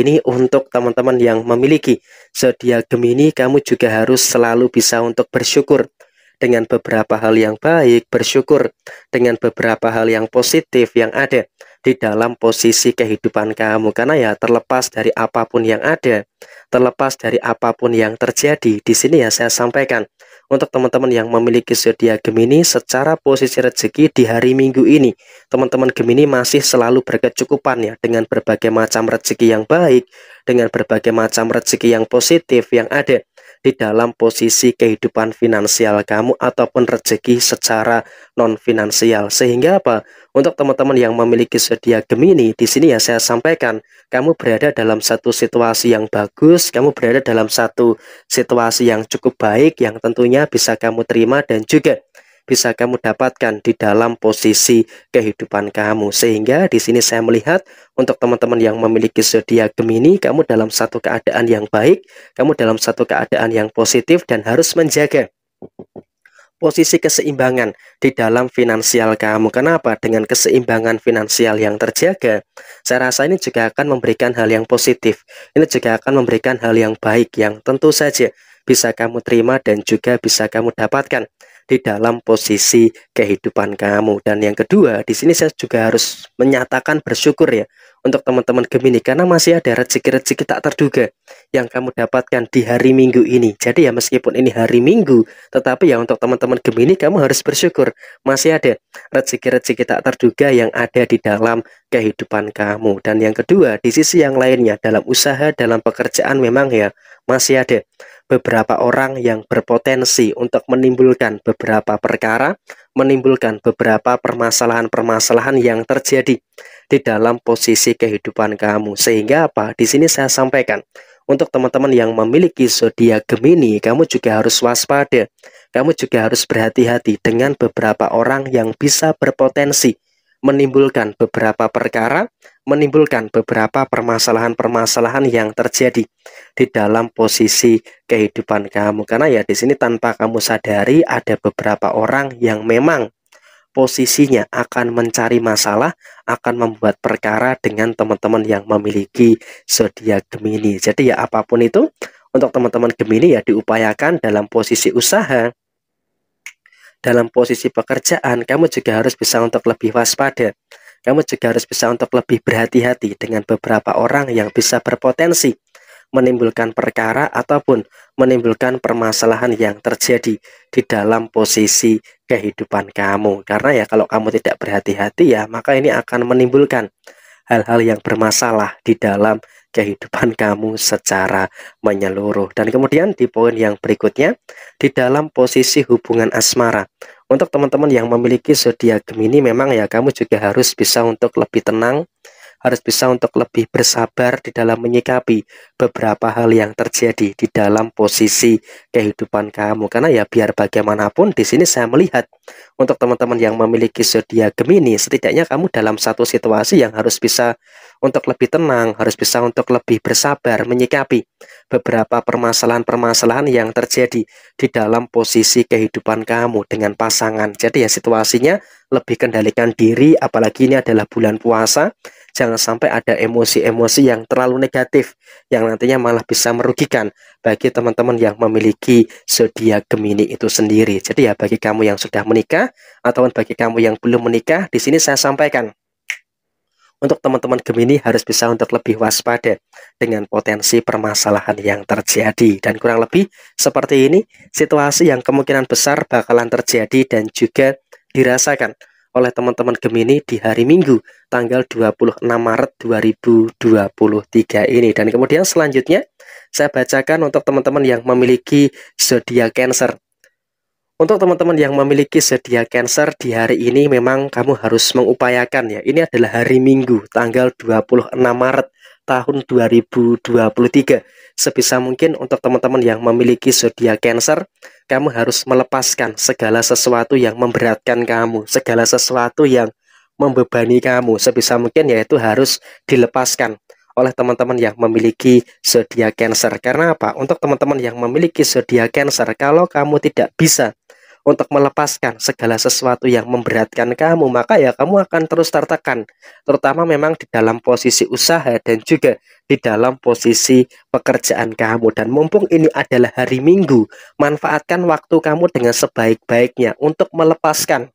Speaker 1: ini untuk teman-teman yang memiliki zodiak Gemini kamu juga harus selalu bisa untuk bersyukur dengan beberapa hal yang baik, bersyukur dengan beberapa hal yang positif yang ada di dalam posisi kehidupan kamu karena ya terlepas dari apapun yang ada terlepas dari apapun yang terjadi di sini ya saya sampaikan untuk teman-teman yang memiliki zodiak Gemini secara posisi rezeki di hari Minggu ini teman-teman Gemini masih selalu berkecukupan ya dengan berbagai macam rezeki yang baik dengan berbagai macam rezeki yang positif yang ada di dalam posisi kehidupan finansial kamu ataupun rezeki secara non finansial. Sehingga apa? Untuk teman-teman yang memiliki sedia Gemini, di sini ya saya sampaikan, kamu berada dalam satu situasi yang bagus, kamu berada dalam satu situasi yang cukup baik yang tentunya bisa kamu terima dan juga bisa kamu dapatkan di dalam posisi kehidupan kamu. Sehingga di sini saya melihat untuk teman-teman yang memiliki zodiak Gemini, kamu dalam satu keadaan yang baik, kamu dalam satu keadaan yang positif dan harus menjaga posisi keseimbangan di dalam finansial kamu. Kenapa? Dengan keseimbangan finansial yang terjaga, saya rasa ini juga akan memberikan hal yang positif. Ini juga akan memberikan hal yang baik yang tentu saja bisa kamu terima dan juga bisa kamu dapatkan di dalam posisi kehidupan kamu. Dan yang kedua, di sini saya juga harus menyatakan bersyukur ya untuk teman-teman Gemini karena masih ada rezeki-rezeki tak terduga yang kamu dapatkan di hari Minggu ini. Jadi ya meskipun ini hari Minggu, tetapi ya untuk teman-teman Gemini kamu harus bersyukur masih ada rezeki-rezeki tak terduga yang ada di dalam kehidupan kamu. Dan yang kedua, di sisi yang lainnya dalam usaha, dalam pekerjaan memang ya masih ada beberapa orang yang berpotensi untuk menimbulkan beberapa perkara, menimbulkan beberapa permasalahan-permasalahan yang terjadi di dalam posisi kehidupan kamu. Sehingga apa? Di sini saya sampaikan, untuk teman-teman yang memiliki zodiak Gemini, kamu juga harus waspada. Kamu juga harus berhati-hati dengan beberapa orang yang bisa berpotensi menimbulkan beberapa perkara, menimbulkan beberapa permasalahan-permasalahan yang terjadi di dalam posisi kehidupan kamu. Karena ya di sini tanpa kamu sadari ada beberapa orang yang memang posisinya akan mencari masalah, akan membuat perkara dengan teman-teman yang memiliki zodiak Gemini. Jadi ya apapun itu untuk teman-teman Gemini ya diupayakan dalam posisi usaha, dalam posisi pekerjaan, kamu juga harus bisa untuk lebih waspada kamu juga harus bisa untuk lebih berhati-hati dengan beberapa orang yang bisa berpotensi menimbulkan perkara ataupun menimbulkan permasalahan yang terjadi di dalam posisi kehidupan kamu. Karena ya kalau kamu tidak berhati-hati ya, maka ini akan menimbulkan hal-hal yang bermasalah di dalam kehidupan kamu secara menyeluruh. Dan kemudian di poin yang berikutnya, di dalam posisi hubungan asmara, untuk teman-teman yang memiliki zodiak Gemini memang ya kamu juga harus bisa untuk lebih tenang harus bisa untuk lebih bersabar di dalam menyikapi beberapa hal yang terjadi di dalam posisi kehidupan kamu. Karena ya biar bagaimanapun di sini saya melihat untuk teman-teman yang memiliki zodiak Gemini, setidaknya kamu dalam satu situasi yang harus bisa untuk lebih tenang, harus bisa untuk lebih bersabar menyikapi beberapa permasalahan-permasalahan yang terjadi di dalam posisi kehidupan kamu dengan pasangan. Jadi ya situasinya lebih kendalikan diri, apalagi ini adalah bulan puasa jangan sampai ada emosi-emosi yang terlalu negatif yang nantinya malah bisa merugikan bagi teman-teman yang memiliki zodiak Gemini itu sendiri. Jadi ya bagi kamu yang sudah menikah atau bagi kamu yang belum menikah, di sini saya sampaikan untuk teman-teman Gemini harus bisa untuk lebih waspada dengan potensi permasalahan yang terjadi dan kurang lebih seperti ini situasi yang kemungkinan besar bakalan terjadi dan juga dirasakan oleh teman-teman Gemini di hari Minggu tanggal 26 Maret 2023 ini. Dan kemudian selanjutnya saya bacakan untuk teman-teman yang memiliki zodiak Cancer. Untuk teman-teman yang memiliki zodiak Cancer di hari ini memang kamu harus mengupayakan ya. Ini adalah hari Minggu tanggal 26 Maret tahun 2023. Sebisa mungkin untuk teman-teman yang memiliki zodiak Cancer kamu harus melepaskan segala sesuatu yang memberatkan kamu, segala sesuatu yang membebani kamu sebisa mungkin yaitu harus dilepaskan oleh teman-teman yang memiliki zodiak Cancer. Karena apa? Untuk teman-teman yang memiliki zodiak Cancer, kalau kamu tidak bisa untuk melepaskan segala sesuatu yang memberatkan kamu, maka ya kamu akan terus tertekan, terutama memang di dalam posisi usaha dan juga di dalam posisi pekerjaan kamu. Dan mumpung ini adalah hari Minggu, manfaatkan waktu kamu dengan sebaik-baiknya untuk melepaskan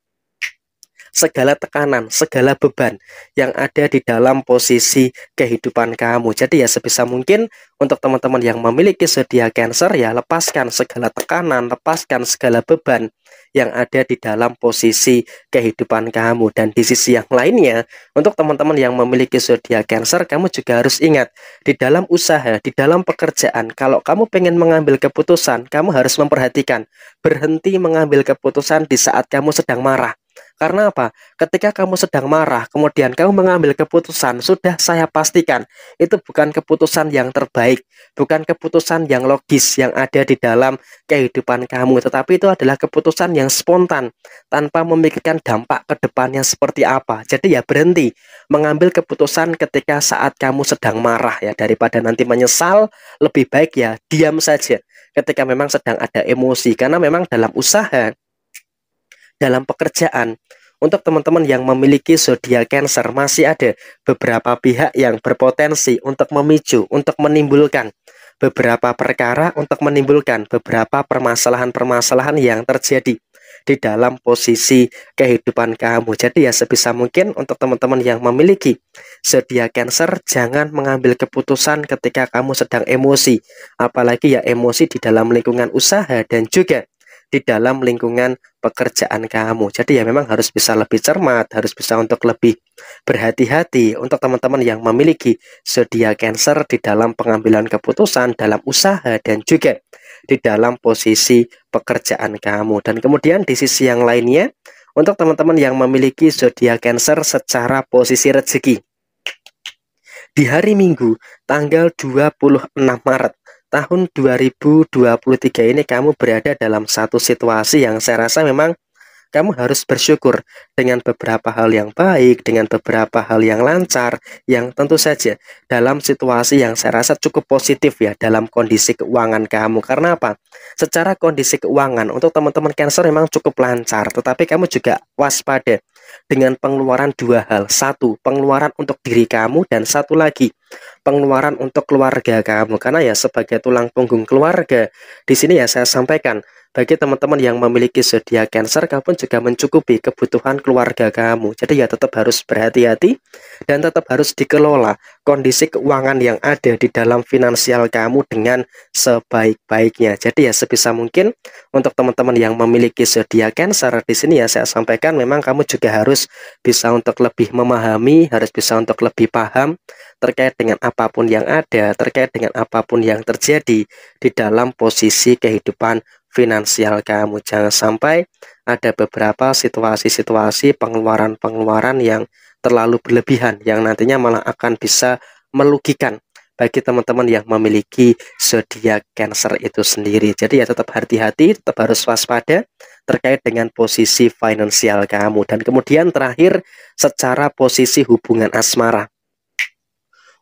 Speaker 1: segala tekanan, segala beban yang ada di dalam posisi kehidupan kamu. Jadi ya sebisa mungkin untuk teman-teman yang memiliki zodiak Cancer ya lepaskan segala tekanan, lepaskan segala beban yang ada di dalam posisi kehidupan kamu dan di sisi yang lainnya untuk teman-teman yang memiliki zodiak Cancer kamu juga harus ingat di dalam usaha, di dalam pekerjaan kalau kamu pengen mengambil keputusan, kamu harus memperhatikan berhenti mengambil keputusan di saat kamu sedang marah karena apa? Ketika kamu sedang marah, kemudian kamu mengambil keputusan, sudah saya pastikan itu bukan keputusan yang terbaik, bukan keputusan yang logis yang ada di dalam kehidupan kamu, tetapi itu adalah keputusan yang spontan tanpa memikirkan dampak ke depannya seperti apa. Jadi ya berhenti mengambil keputusan ketika saat kamu sedang marah ya daripada nanti menyesal, lebih baik ya diam saja ketika memang sedang ada emosi karena memang dalam usaha dalam pekerjaan. Untuk teman-teman yang memiliki zodiak Cancer masih ada beberapa pihak yang berpotensi untuk memicu, untuk menimbulkan beberapa perkara untuk menimbulkan beberapa permasalahan-permasalahan yang terjadi di dalam posisi kehidupan kamu. Jadi ya sebisa mungkin untuk teman-teman yang memiliki sedia Cancer jangan mengambil keputusan ketika kamu sedang emosi, apalagi ya emosi di dalam lingkungan usaha dan juga di dalam lingkungan pekerjaan kamu. Jadi ya memang harus bisa lebih cermat, harus bisa untuk lebih berhati-hati untuk teman-teman yang memiliki zodiak cancer di dalam pengambilan keputusan, dalam usaha dan juga di dalam posisi pekerjaan kamu. Dan kemudian di sisi yang lainnya, untuk teman-teman yang memiliki zodiak Cancer secara posisi rezeki. Di hari Minggu, tanggal 26 Maret, tahun 2023 ini kamu berada dalam satu situasi yang saya rasa memang kamu harus bersyukur dengan beberapa hal yang baik, dengan beberapa hal yang lancar, yang tentu saja dalam situasi yang saya rasa cukup positif ya dalam kondisi keuangan kamu. Karena apa? Secara kondisi keuangan untuk teman-teman Cancer memang cukup lancar, tetapi kamu juga waspada dengan pengeluaran dua hal. Satu, pengeluaran untuk diri kamu dan satu lagi, pengeluaran untuk keluarga kamu. Karena ya sebagai tulang punggung keluarga, di sini ya saya sampaikan bagi teman-teman yang memiliki zodiak Cancer, kamu juga mencukupi kebutuhan keluarga kamu. Jadi ya tetap harus berhati-hati dan tetap harus dikelola kondisi keuangan yang ada di dalam finansial kamu dengan sebaik-baiknya. Jadi ya sebisa mungkin untuk teman-teman yang memiliki zodiak Cancer di sini ya saya sampaikan memang kamu juga harus bisa untuk lebih memahami, harus bisa untuk lebih paham terkait dengan apapun yang ada, terkait dengan apapun yang terjadi di dalam posisi kehidupan finansial kamu. Jangan sampai ada beberapa situasi-situasi pengeluaran-pengeluaran yang terlalu berlebihan yang nantinya malah akan bisa melugikan bagi teman-teman yang memiliki zodiak Cancer itu sendiri. Jadi ya tetap hati-hati, tetap harus waspada terkait dengan posisi finansial kamu. Dan kemudian terakhir secara posisi hubungan asmara.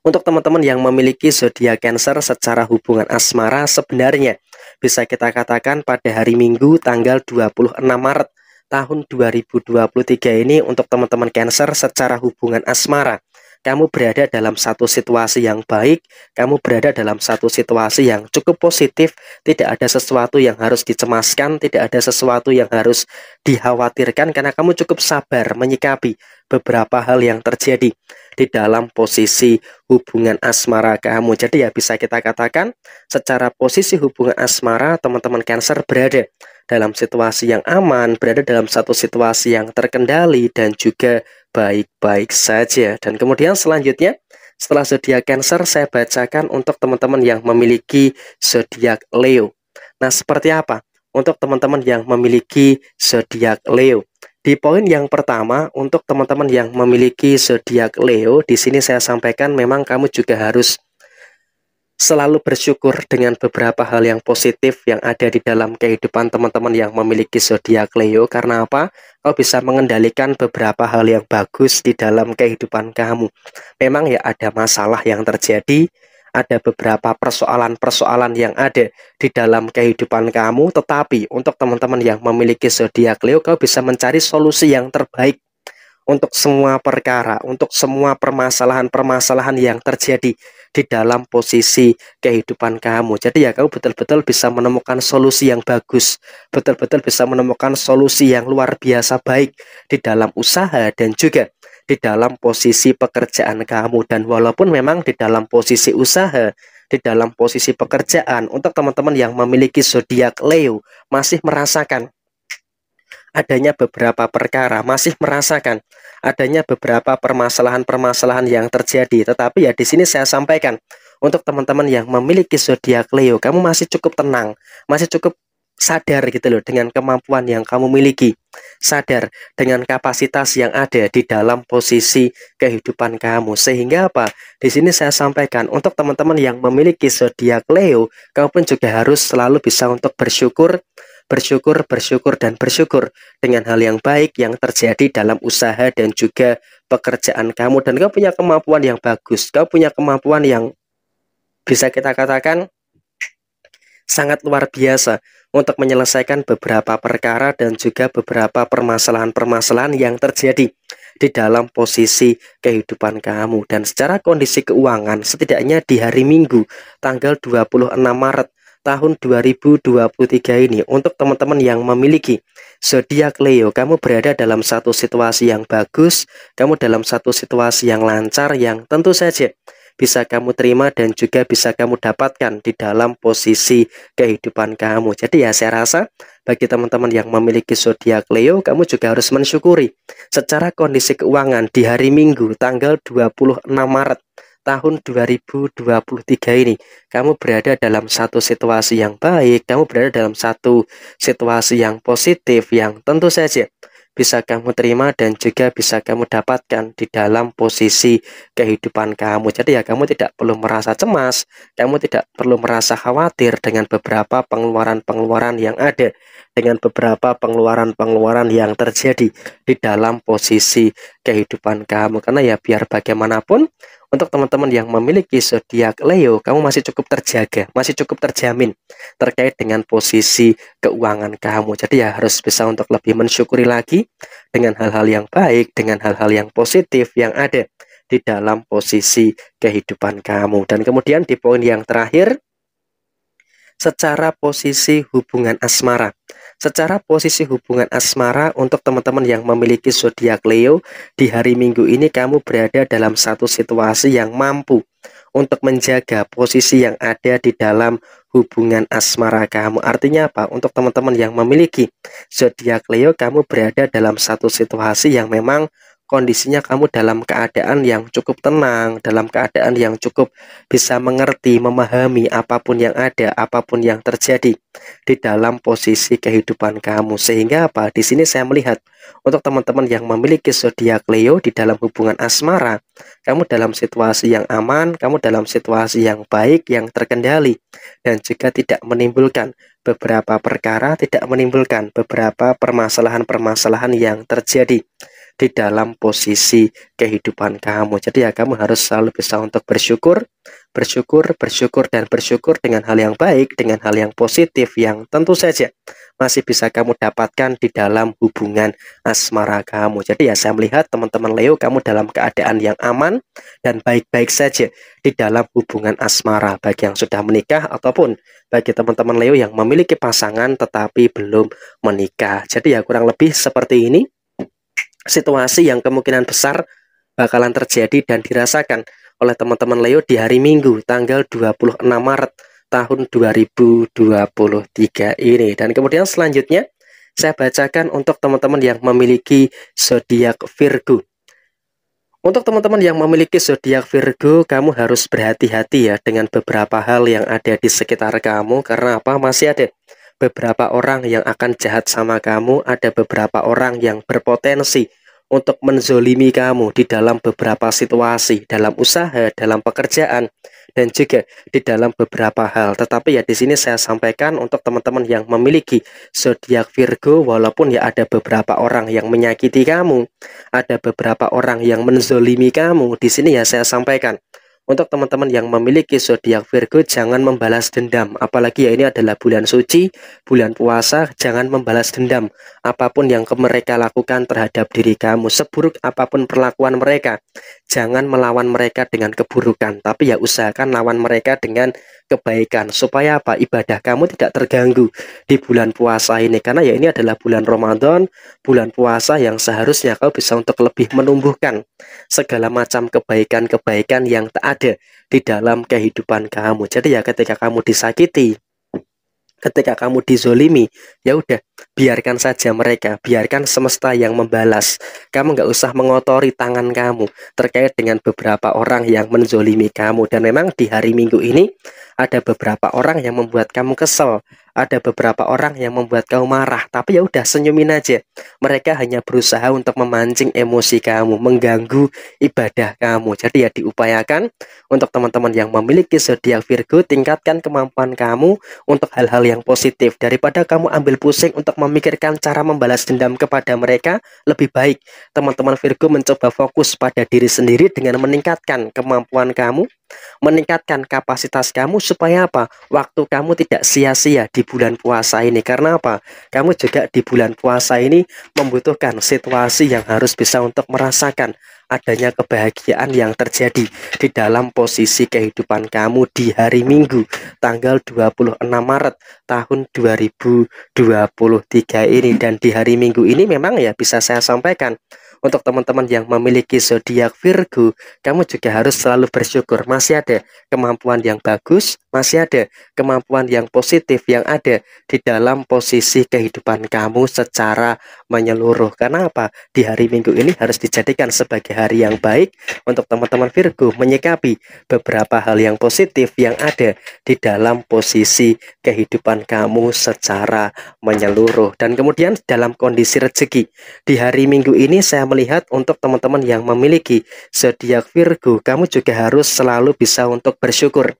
Speaker 1: Untuk teman-teman yang memiliki zodiak Cancer secara hubungan asmara sebenarnya bisa kita katakan pada hari Minggu tanggal 26 Maret tahun 2023 ini untuk teman-teman Cancer secara hubungan asmara kamu berada dalam satu situasi yang baik, kamu berada dalam satu situasi yang cukup positif, tidak ada sesuatu yang harus dicemaskan, tidak ada sesuatu yang harus dikhawatirkan karena kamu cukup sabar menyikapi beberapa hal yang terjadi di dalam posisi hubungan asmara kamu. Jadi ya bisa kita katakan secara posisi hubungan asmara teman-teman Cancer berada dalam situasi yang aman, berada dalam satu situasi yang terkendali dan juga baik-baik saja. Dan kemudian selanjutnya, setelah zodiak Cancer saya bacakan untuk teman-teman yang memiliki zodiak Leo. Nah, seperti apa? Untuk teman-teman yang memiliki zodiak Leo. Di poin yang pertama, untuk teman-teman yang memiliki zodiak Leo, di sini saya sampaikan memang kamu juga harus selalu bersyukur dengan beberapa hal yang positif yang ada di dalam kehidupan teman-teman yang memiliki zodiak Leo karena apa? Kau bisa mengendalikan beberapa hal yang bagus di dalam kehidupan kamu. Memang ya ada masalah yang terjadi, ada beberapa persoalan-persoalan yang ada di dalam kehidupan kamu, tetapi untuk teman-teman yang memiliki zodiak Leo kau bisa mencari solusi yang terbaik untuk semua perkara, untuk semua permasalahan-permasalahan yang terjadi di dalam posisi kehidupan kamu. Jadi ya kamu betul-betul bisa menemukan solusi yang bagus, betul-betul bisa menemukan solusi yang luar biasa baik di dalam usaha dan juga di dalam posisi pekerjaan kamu dan walaupun memang di dalam posisi usaha di dalam posisi pekerjaan untuk teman-teman yang memiliki zodiak Leo masih merasakan adanya beberapa perkara, masih merasakan adanya beberapa permasalahan-permasalahan yang terjadi. Tetapi ya di sini saya sampaikan untuk teman-teman yang memiliki zodiak Leo, kamu masih cukup tenang, masih cukup sadar gitu loh dengan kemampuan yang kamu miliki. Sadar dengan kapasitas yang ada di dalam posisi kehidupan kamu. Sehingga apa? Di sini saya sampaikan untuk teman-teman yang memiliki zodiak Leo, kamu pun juga harus selalu bisa untuk bersyukur, bersyukur, bersyukur, dan bersyukur dengan hal yang baik yang terjadi dalam usaha dan juga pekerjaan kamu. Dan kamu punya kemampuan yang bagus, kamu punya kemampuan yang bisa kita katakan sangat luar biasa untuk menyelesaikan beberapa perkara dan juga beberapa permasalahan-permasalahan yang terjadi di dalam posisi kehidupan kamu dan secara kondisi keuangan setidaknya di hari Minggu tanggal 26 Maret tahun 2023 ini untuk teman-teman yang memiliki zodiak Leo, kamu berada dalam satu situasi yang bagus, kamu dalam satu situasi yang lancar yang tentu saja bisa kamu terima dan juga bisa kamu dapatkan di dalam posisi kehidupan kamu. Jadi ya saya rasa bagi teman-teman yang memiliki zodiak Leo, kamu juga harus mensyukuri secara kondisi keuangan di hari Minggu tanggal 26 Maret tahun 2023 ini. Kamu berada dalam satu situasi yang baik, kamu berada dalam satu situasi yang positif yang tentu saja bisa kamu terima dan juga bisa kamu dapatkan di dalam posisi kehidupan kamu. Jadi ya kamu tidak perlu merasa cemas, kamu tidak perlu merasa khawatir dengan beberapa pengeluaran-pengeluaran yang ada dengan beberapa pengeluaran-pengeluaran yang terjadi di dalam posisi kehidupan kamu. Karena ya biar bagaimanapun untuk teman-teman yang memiliki zodiak Leo, kamu masih cukup terjaga, masih cukup terjamin terkait dengan posisi keuangan kamu. Jadi ya harus bisa untuk lebih mensyukuri lagi dengan hal-hal yang baik, dengan hal-hal yang positif yang ada di dalam posisi kehidupan kamu. Dan kemudian di poin yang terakhir, secara posisi hubungan asmara. Secara posisi hubungan asmara untuk teman-teman yang memiliki zodiak Leo, di hari Minggu ini kamu berada dalam satu situasi yang mampu untuk menjaga posisi yang ada di dalam hubungan asmara kamu. Artinya apa? Untuk teman-teman yang memiliki zodiak Leo, kamu berada dalam satu situasi yang memang kondisinya kamu dalam keadaan yang cukup tenang, dalam keadaan yang cukup bisa mengerti, memahami apapun yang ada, apapun yang terjadi di dalam posisi kehidupan kamu. Sehingga apa? Di sini saya melihat untuk teman-teman yang memiliki zodiak Leo di dalam hubungan asmara, kamu dalam situasi yang aman, kamu dalam situasi yang baik, yang terkendali dan juga tidak menimbulkan beberapa perkara, tidak menimbulkan beberapa permasalahan-permasalahan yang terjadi di dalam posisi kehidupan kamu. Jadi ya kamu harus selalu bisa untuk bersyukur, bersyukur, bersyukur dan bersyukur dengan hal yang baik, dengan hal yang positif yang tentu saja masih bisa kamu dapatkan di dalam hubungan asmara kamu. Jadi ya saya melihat teman-teman Leo kamu dalam keadaan yang aman dan baik-baik saja di dalam hubungan asmara bagi yang sudah menikah ataupun bagi teman-teman Leo yang memiliki pasangan tetapi belum menikah. Jadi ya kurang lebih seperti ini situasi yang kemungkinan besar bakalan terjadi dan dirasakan oleh teman-teman Leo di hari Minggu tanggal 26 Maret tahun 2023 ini. Dan kemudian selanjutnya saya bacakan untuk teman-teman yang memiliki zodiak Virgo. Untuk teman-teman yang memiliki zodiak Virgo, kamu harus berhati-hati ya dengan beberapa hal yang ada di sekitar kamu karena apa? Masih ada beberapa orang yang akan jahat sama kamu, ada beberapa orang yang berpotensi untuk menzolimi kamu di dalam beberapa situasi, dalam usaha, dalam pekerjaan, dan juga di dalam beberapa hal. Tetapi ya di sini saya sampaikan untuk teman-teman yang memiliki zodiak Virgo, walaupun ya ada beberapa orang yang menyakiti kamu, ada beberapa orang yang menzolimi kamu, di sini ya saya sampaikan untuk teman-teman yang memiliki zodiak Virgo jangan membalas dendam, apalagi ya ini adalah bulan suci, bulan puasa, jangan membalas dendam apapun yang mereka lakukan terhadap diri kamu, seburuk apapun perlakuan mereka jangan melawan mereka dengan keburukan, tapi ya usahakan lawan mereka dengan kebaikan supaya apa ibadah kamu tidak terganggu di bulan puasa ini karena ya ini adalah bulan Ramadan, bulan puasa yang seharusnya kau bisa untuk lebih menumbuhkan segala macam kebaikan-kebaikan yang tak ada di dalam kehidupan kamu. Jadi ya ketika kamu disakiti, ketika kamu dizolimi, ya udah biarkan saja mereka, biarkan semesta yang membalas. Kamu nggak usah mengotori tangan kamu terkait dengan beberapa orang yang menzolimi kamu. Dan memang di hari Minggu ini ada beberapa orang yang membuat kamu kesel, ada beberapa orang yang membuat kamu marah, tapi ya udah senyumin aja. Mereka hanya berusaha untuk memancing emosi kamu, mengganggu ibadah kamu. Jadi ya diupayakan untuk teman-teman yang memiliki zodiak Virgo tingkatkan kemampuan kamu untuk hal-hal yang positif daripada kamu ambil pusing untuk memikirkan cara membalas dendam kepada mereka, lebih baik teman-teman Virgo mencoba fokus pada diri sendiri dengan meningkatkan kemampuan kamu meningkatkan kapasitas kamu supaya apa? Waktu kamu tidak sia-sia di bulan puasa ini. Karena apa? Kamu juga di bulan puasa ini membutuhkan situasi yang harus bisa untuk merasakan adanya kebahagiaan yang terjadi di dalam posisi kehidupan kamu di hari Minggu tanggal 26 Maret tahun 2023 ini dan di hari Minggu ini memang ya bisa saya sampaikan untuk teman-teman yang memiliki zodiak Virgo, kamu juga harus selalu bersyukur masih ada kemampuan yang bagus, masih ada kemampuan yang positif yang ada di dalam posisi kehidupan kamu secara menyeluruh. Karena apa? Di hari Minggu ini harus dijadikan sebagai hari yang baik untuk teman-teman Virgo menyikapi beberapa hal yang positif yang ada di dalam posisi kehidupan kamu secara menyeluruh. Dan kemudian dalam kondisi rezeki di hari Minggu ini saya melihat untuk teman-teman yang memiliki zodiak Virgo, kamu juga harus selalu bisa untuk bersyukur.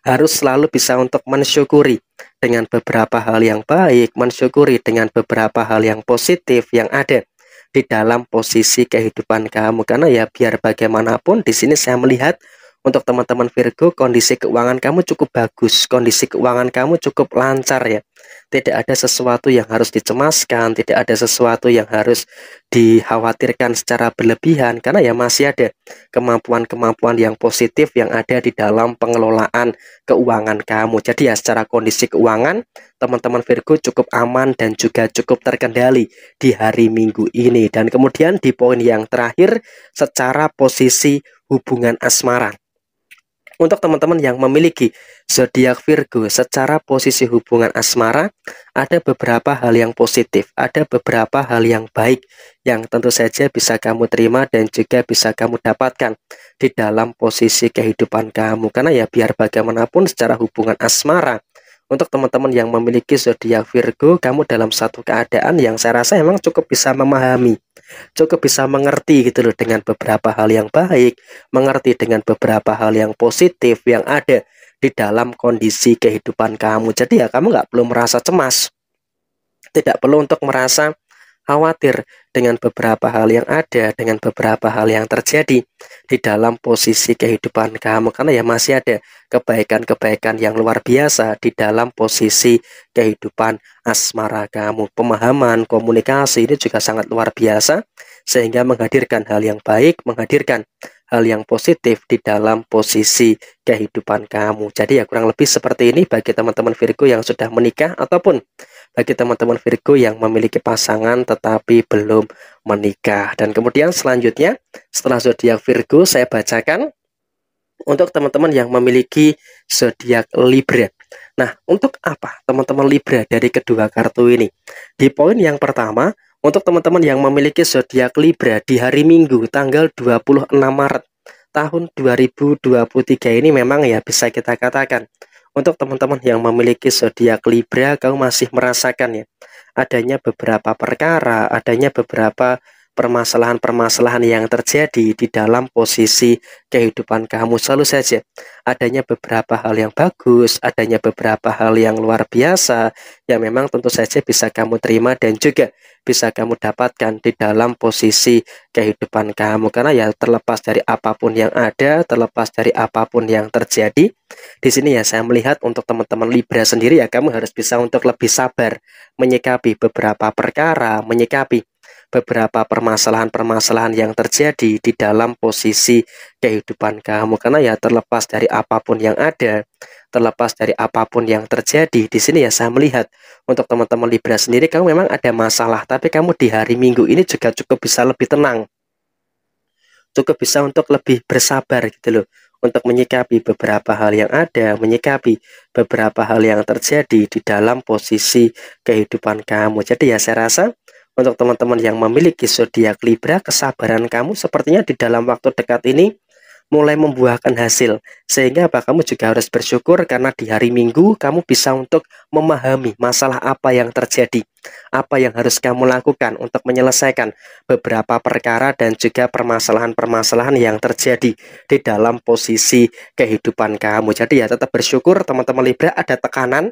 Speaker 1: Harus selalu bisa untuk mensyukuri dengan beberapa hal yang baik, mensyukuri dengan beberapa hal yang positif yang ada di dalam posisi kehidupan kamu. Karena ya biar bagaimanapun di sini saya melihat untuk teman-teman Virgo kondisi keuangan kamu cukup bagus kondisi keuangan kamu cukup lancar ya tidak ada sesuatu yang harus dicemaskan tidak ada sesuatu yang harus dikhawatirkan secara berlebihan karena ya masih ada kemampuan-kemampuan yang positif yang ada di dalam pengelolaan keuangan kamu jadi ya secara kondisi keuangan teman-teman Virgo cukup aman dan juga cukup terkendali di hari Minggu ini dan kemudian di poin yang terakhir secara posisi hubungan asmara untuk teman-teman yang memiliki zodiak Virgo secara posisi hubungan asmara, ada beberapa hal yang positif, ada beberapa hal yang baik yang tentu saja bisa kamu terima dan juga bisa kamu dapatkan di dalam posisi kehidupan kamu. Karena ya biar bagaimanapun secara hubungan asmara, untuk teman-teman yang memiliki zodiak Virgo, kamu dalam satu keadaan yang saya rasa memang cukup bisa memahami, cukup bisa mengerti gitu loh dengan beberapa hal yang baik, mengerti dengan beberapa hal yang positif yang ada di dalam kondisi kehidupan kamu. Jadi ya kamu nggak perlu merasa cemas, tidak perlu untuk merasa khawatir dengan beberapa hal yang ada, dengan beberapa hal yang terjadi di dalam posisi kehidupan kamu. Karena ya masih ada kebaikan-kebaikan yang luar biasa di dalam posisi kehidupan asmara kamu. Pemahaman, komunikasi ini juga sangat luar biasa sehingga menghadirkan hal yang baik, menghadirkan hal yang positif di dalam posisi kehidupan kamu. Jadi ya kurang lebih seperti ini bagi teman-teman Virgo yang sudah menikah ataupun bagi teman-teman Virgo yang memiliki pasangan tetapi belum menikah. Dan kemudian selanjutnya setelah zodiak Virgo saya bacakan untuk teman-teman yang memiliki zodiak Libra. Nah, untuk apa teman-teman Libra dari kedua kartu ini? Di poin yang pertama, untuk teman-teman yang memiliki zodiak Libra di hari Minggu tanggal 26 Maret tahun 2023 ini memang ya bisa kita katakan untuk teman-teman yang memiliki zodiak Libra, kamu masih merasakan ya adanya beberapa perkara, adanya beberapa permasalahan-permasalahan yang terjadi di dalam posisi kehidupan kamu selalu saja adanya beberapa hal yang bagus, adanya beberapa hal yang luar biasa yang memang tentu saja bisa kamu terima dan juga bisa kamu dapatkan di dalam posisi kehidupan kamu karena ya terlepas dari apapun yang ada, terlepas dari apapun yang terjadi. Di sini ya saya melihat untuk teman-teman Libra sendiri ya kamu harus bisa untuk lebih sabar menyikapi beberapa perkara, menyikapi beberapa permasalahan-permasalahan yang terjadi di dalam posisi kehidupan kamu karena ya terlepas dari apapun yang ada terlepas dari apapun yang terjadi di sini ya saya melihat untuk teman-teman Libra sendiri kamu memang ada masalah tapi kamu di hari Minggu ini juga cukup bisa lebih tenang cukup bisa untuk lebih bersabar gitu loh untuk menyikapi beberapa hal yang ada, menyikapi beberapa hal yang terjadi di dalam posisi kehidupan kamu. Jadi ya saya rasa untuk teman-teman yang memiliki zodiak Libra, kesabaran kamu sepertinya di dalam waktu dekat ini mulai membuahkan hasil. Sehingga apa kamu juga harus bersyukur karena di hari Minggu kamu bisa untuk memahami masalah apa yang terjadi, apa yang harus kamu lakukan untuk menyelesaikan beberapa perkara dan juga permasalahan-permasalahan yang terjadi di dalam posisi kehidupan kamu. Jadi ya tetap bersyukur teman-teman Libra ada tekanan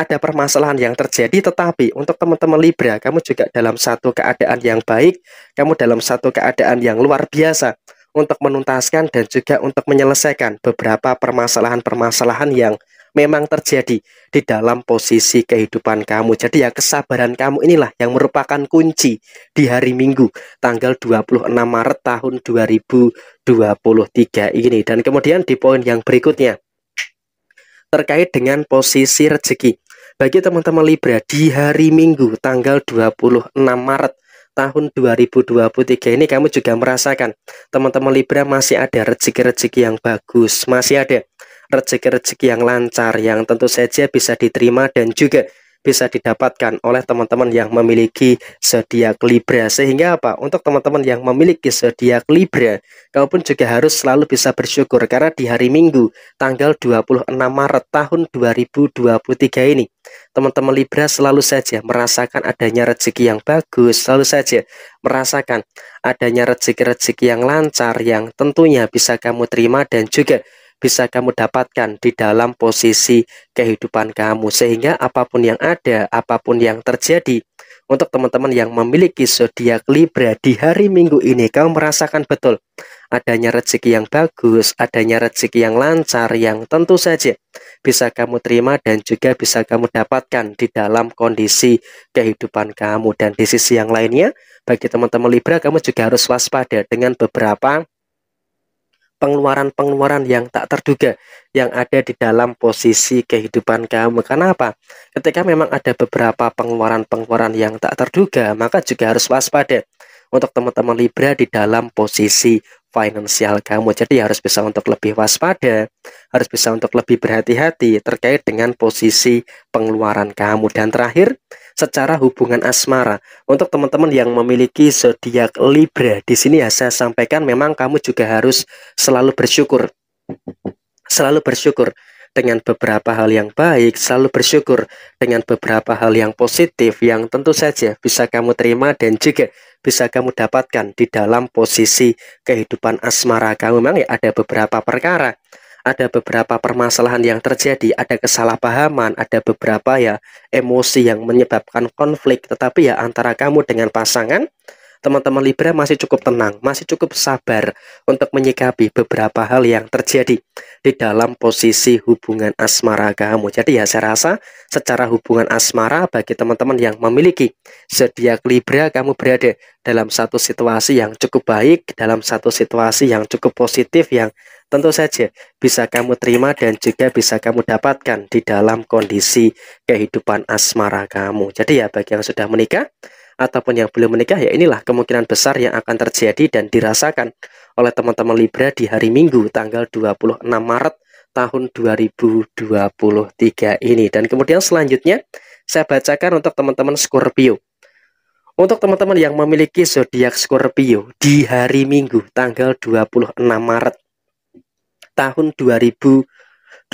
Speaker 1: ada permasalahan yang terjadi tetapi untuk teman-teman Libra kamu juga dalam satu keadaan yang baik, kamu dalam satu keadaan yang luar biasa untuk menuntaskan dan juga untuk menyelesaikan beberapa permasalahan-permasalahan yang memang terjadi di dalam posisi kehidupan kamu. Jadi ya kesabaran kamu inilah yang merupakan kunci di hari Minggu tanggal 26 Maret tahun 2023 ini. Dan kemudian di poin yang berikutnya terkait dengan posisi rezeki. Bagi teman-teman Libra di hari Minggu tanggal 26 Maret tahun 2023 ini kamu juga merasakan teman-teman Libra masih ada rezeki-rezeki yang bagus, masih ada rezeki-rezeki yang lancar yang tentu saja bisa diterima dan juga bisa didapatkan oleh teman-teman yang memiliki zodiak Libra sehingga apa untuk teman-teman yang memiliki zodiak Libra kau pun juga harus selalu bisa bersyukur karena di hari Minggu tanggal 26 Maret tahun 2023 ini teman-teman Libra selalu saja merasakan adanya rezeki yang bagus selalu saja merasakan adanya rezeki-rezeki yang lancar yang tentunya bisa kamu terima dan juga bisa kamu dapatkan di dalam posisi kehidupan kamu sehingga apapun yang ada apapun yang terjadi untuk teman-teman yang memiliki zodiak Libra di hari Minggu ini kamu merasakan betul adanya rezeki yang bagus, adanya rezeki yang lancar yang tentu saja bisa kamu terima dan juga bisa kamu dapatkan di dalam kondisi kehidupan kamu dan di sisi yang lainnya bagi teman-teman Libra kamu juga harus waspada dengan beberapa pengeluaran-pengeluaran yang tak terduga yang ada di dalam posisi kehidupan kamu. Karena apa? Ketika memang ada beberapa pengeluaran-pengeluaran yang tak terduga, maka juga harus waspada untuk teman-teman Libra di dalam posisi finansial kamu. Jadi harus bisa untuk lebih waspada, harus bisa untuk lebih berhati-hati terkait dengan posisi pengeluaran kamu. Dan terakhir, secara hubungan asmara. Untuk teman-teman yang memiliki zodiak Libra, di sini ya saya sampaikan memang kamu juga harus selalu bersyukur. Selalu bersyukur dengan beberapa hal yang baik, selalu bersyukur dengan beberapa hal yang positif yang tentu saja bisa kamu terima dan juga bisa kamu dapatkan di dalam posisi kehidupan asmara kamu. Memang ya ada beberapa perkara ada beberapa permasalahan yang terjadi, ada kesalahpahaman, ada beberapa ya emosi yang menyebabkan konflik, tetapi ya antara kamu dengan pasangan teman-teman Libra masih cukup tenang, masih cukup sabar untuk menyikapi beberapa hal yang terjadi di dalam posisi hubungan asmara kamu. Jadi ya saya rasa secara hubungan asmara bagi teman-teman yang memiliki zodiak Libra kamu berada dalam satu situasi yang cukup baik, dalam satu situasi yang cukup positif yang tentu saja bisa kamu terima dan juga bisa kamu dapatkan di dalam kondisi kehidupan asmara kamu. Jadi ya bagi yang sudah menikah ataupun yang belum menikah ya inilah kemungkinan besar yang akan terjadi dan dirasakan oleh teman-teman Libra di hari Minggu tanggal 26 Maret tahun 2023 ini dan kemudian selanjutnya saya bacakan untuk teman-teman Scorpio untuk teman-teman yang memiliki zodiak Scorpio di hari Minggu tanggal 26 Maret tahun 2023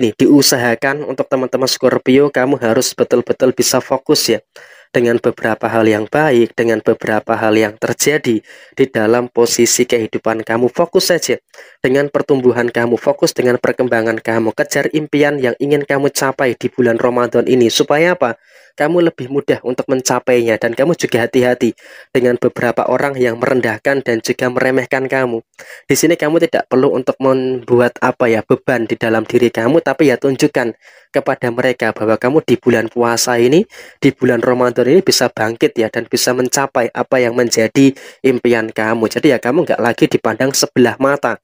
Speaker 1: ini diusahakan untuk teman-teman Scorpio kamu harus betul-betul bisa fokus ya dengan beberapa hal yang baik, dengan beberapa hal yang terjadi di dalam posisi kehidupan kamu. Fokus saja dengan pertumbuhan kamu, fokus dengan perkembangan kamu. Kejar impian yang ingin kamu capai di bulan Ramadan ini. Supaya apa? Kamu lebih mudah untuk mencapainya dan kamu juga hati-hati dengan beberapa orang yang merendahkan dan juga meremehkan kamu. Di sini kamu tidak perlu untuk membuat apa ya beban di dalam diri kamu tapi ya tunjukkan kepada mereka bahwa kamu di bulan puasa ini, di bulan Ramadan ini bisa bangkit ya dan bisa mencapai apa yang menjadi impian kamu. Jadi ya kamu nggak lagi dipandang sebelah mata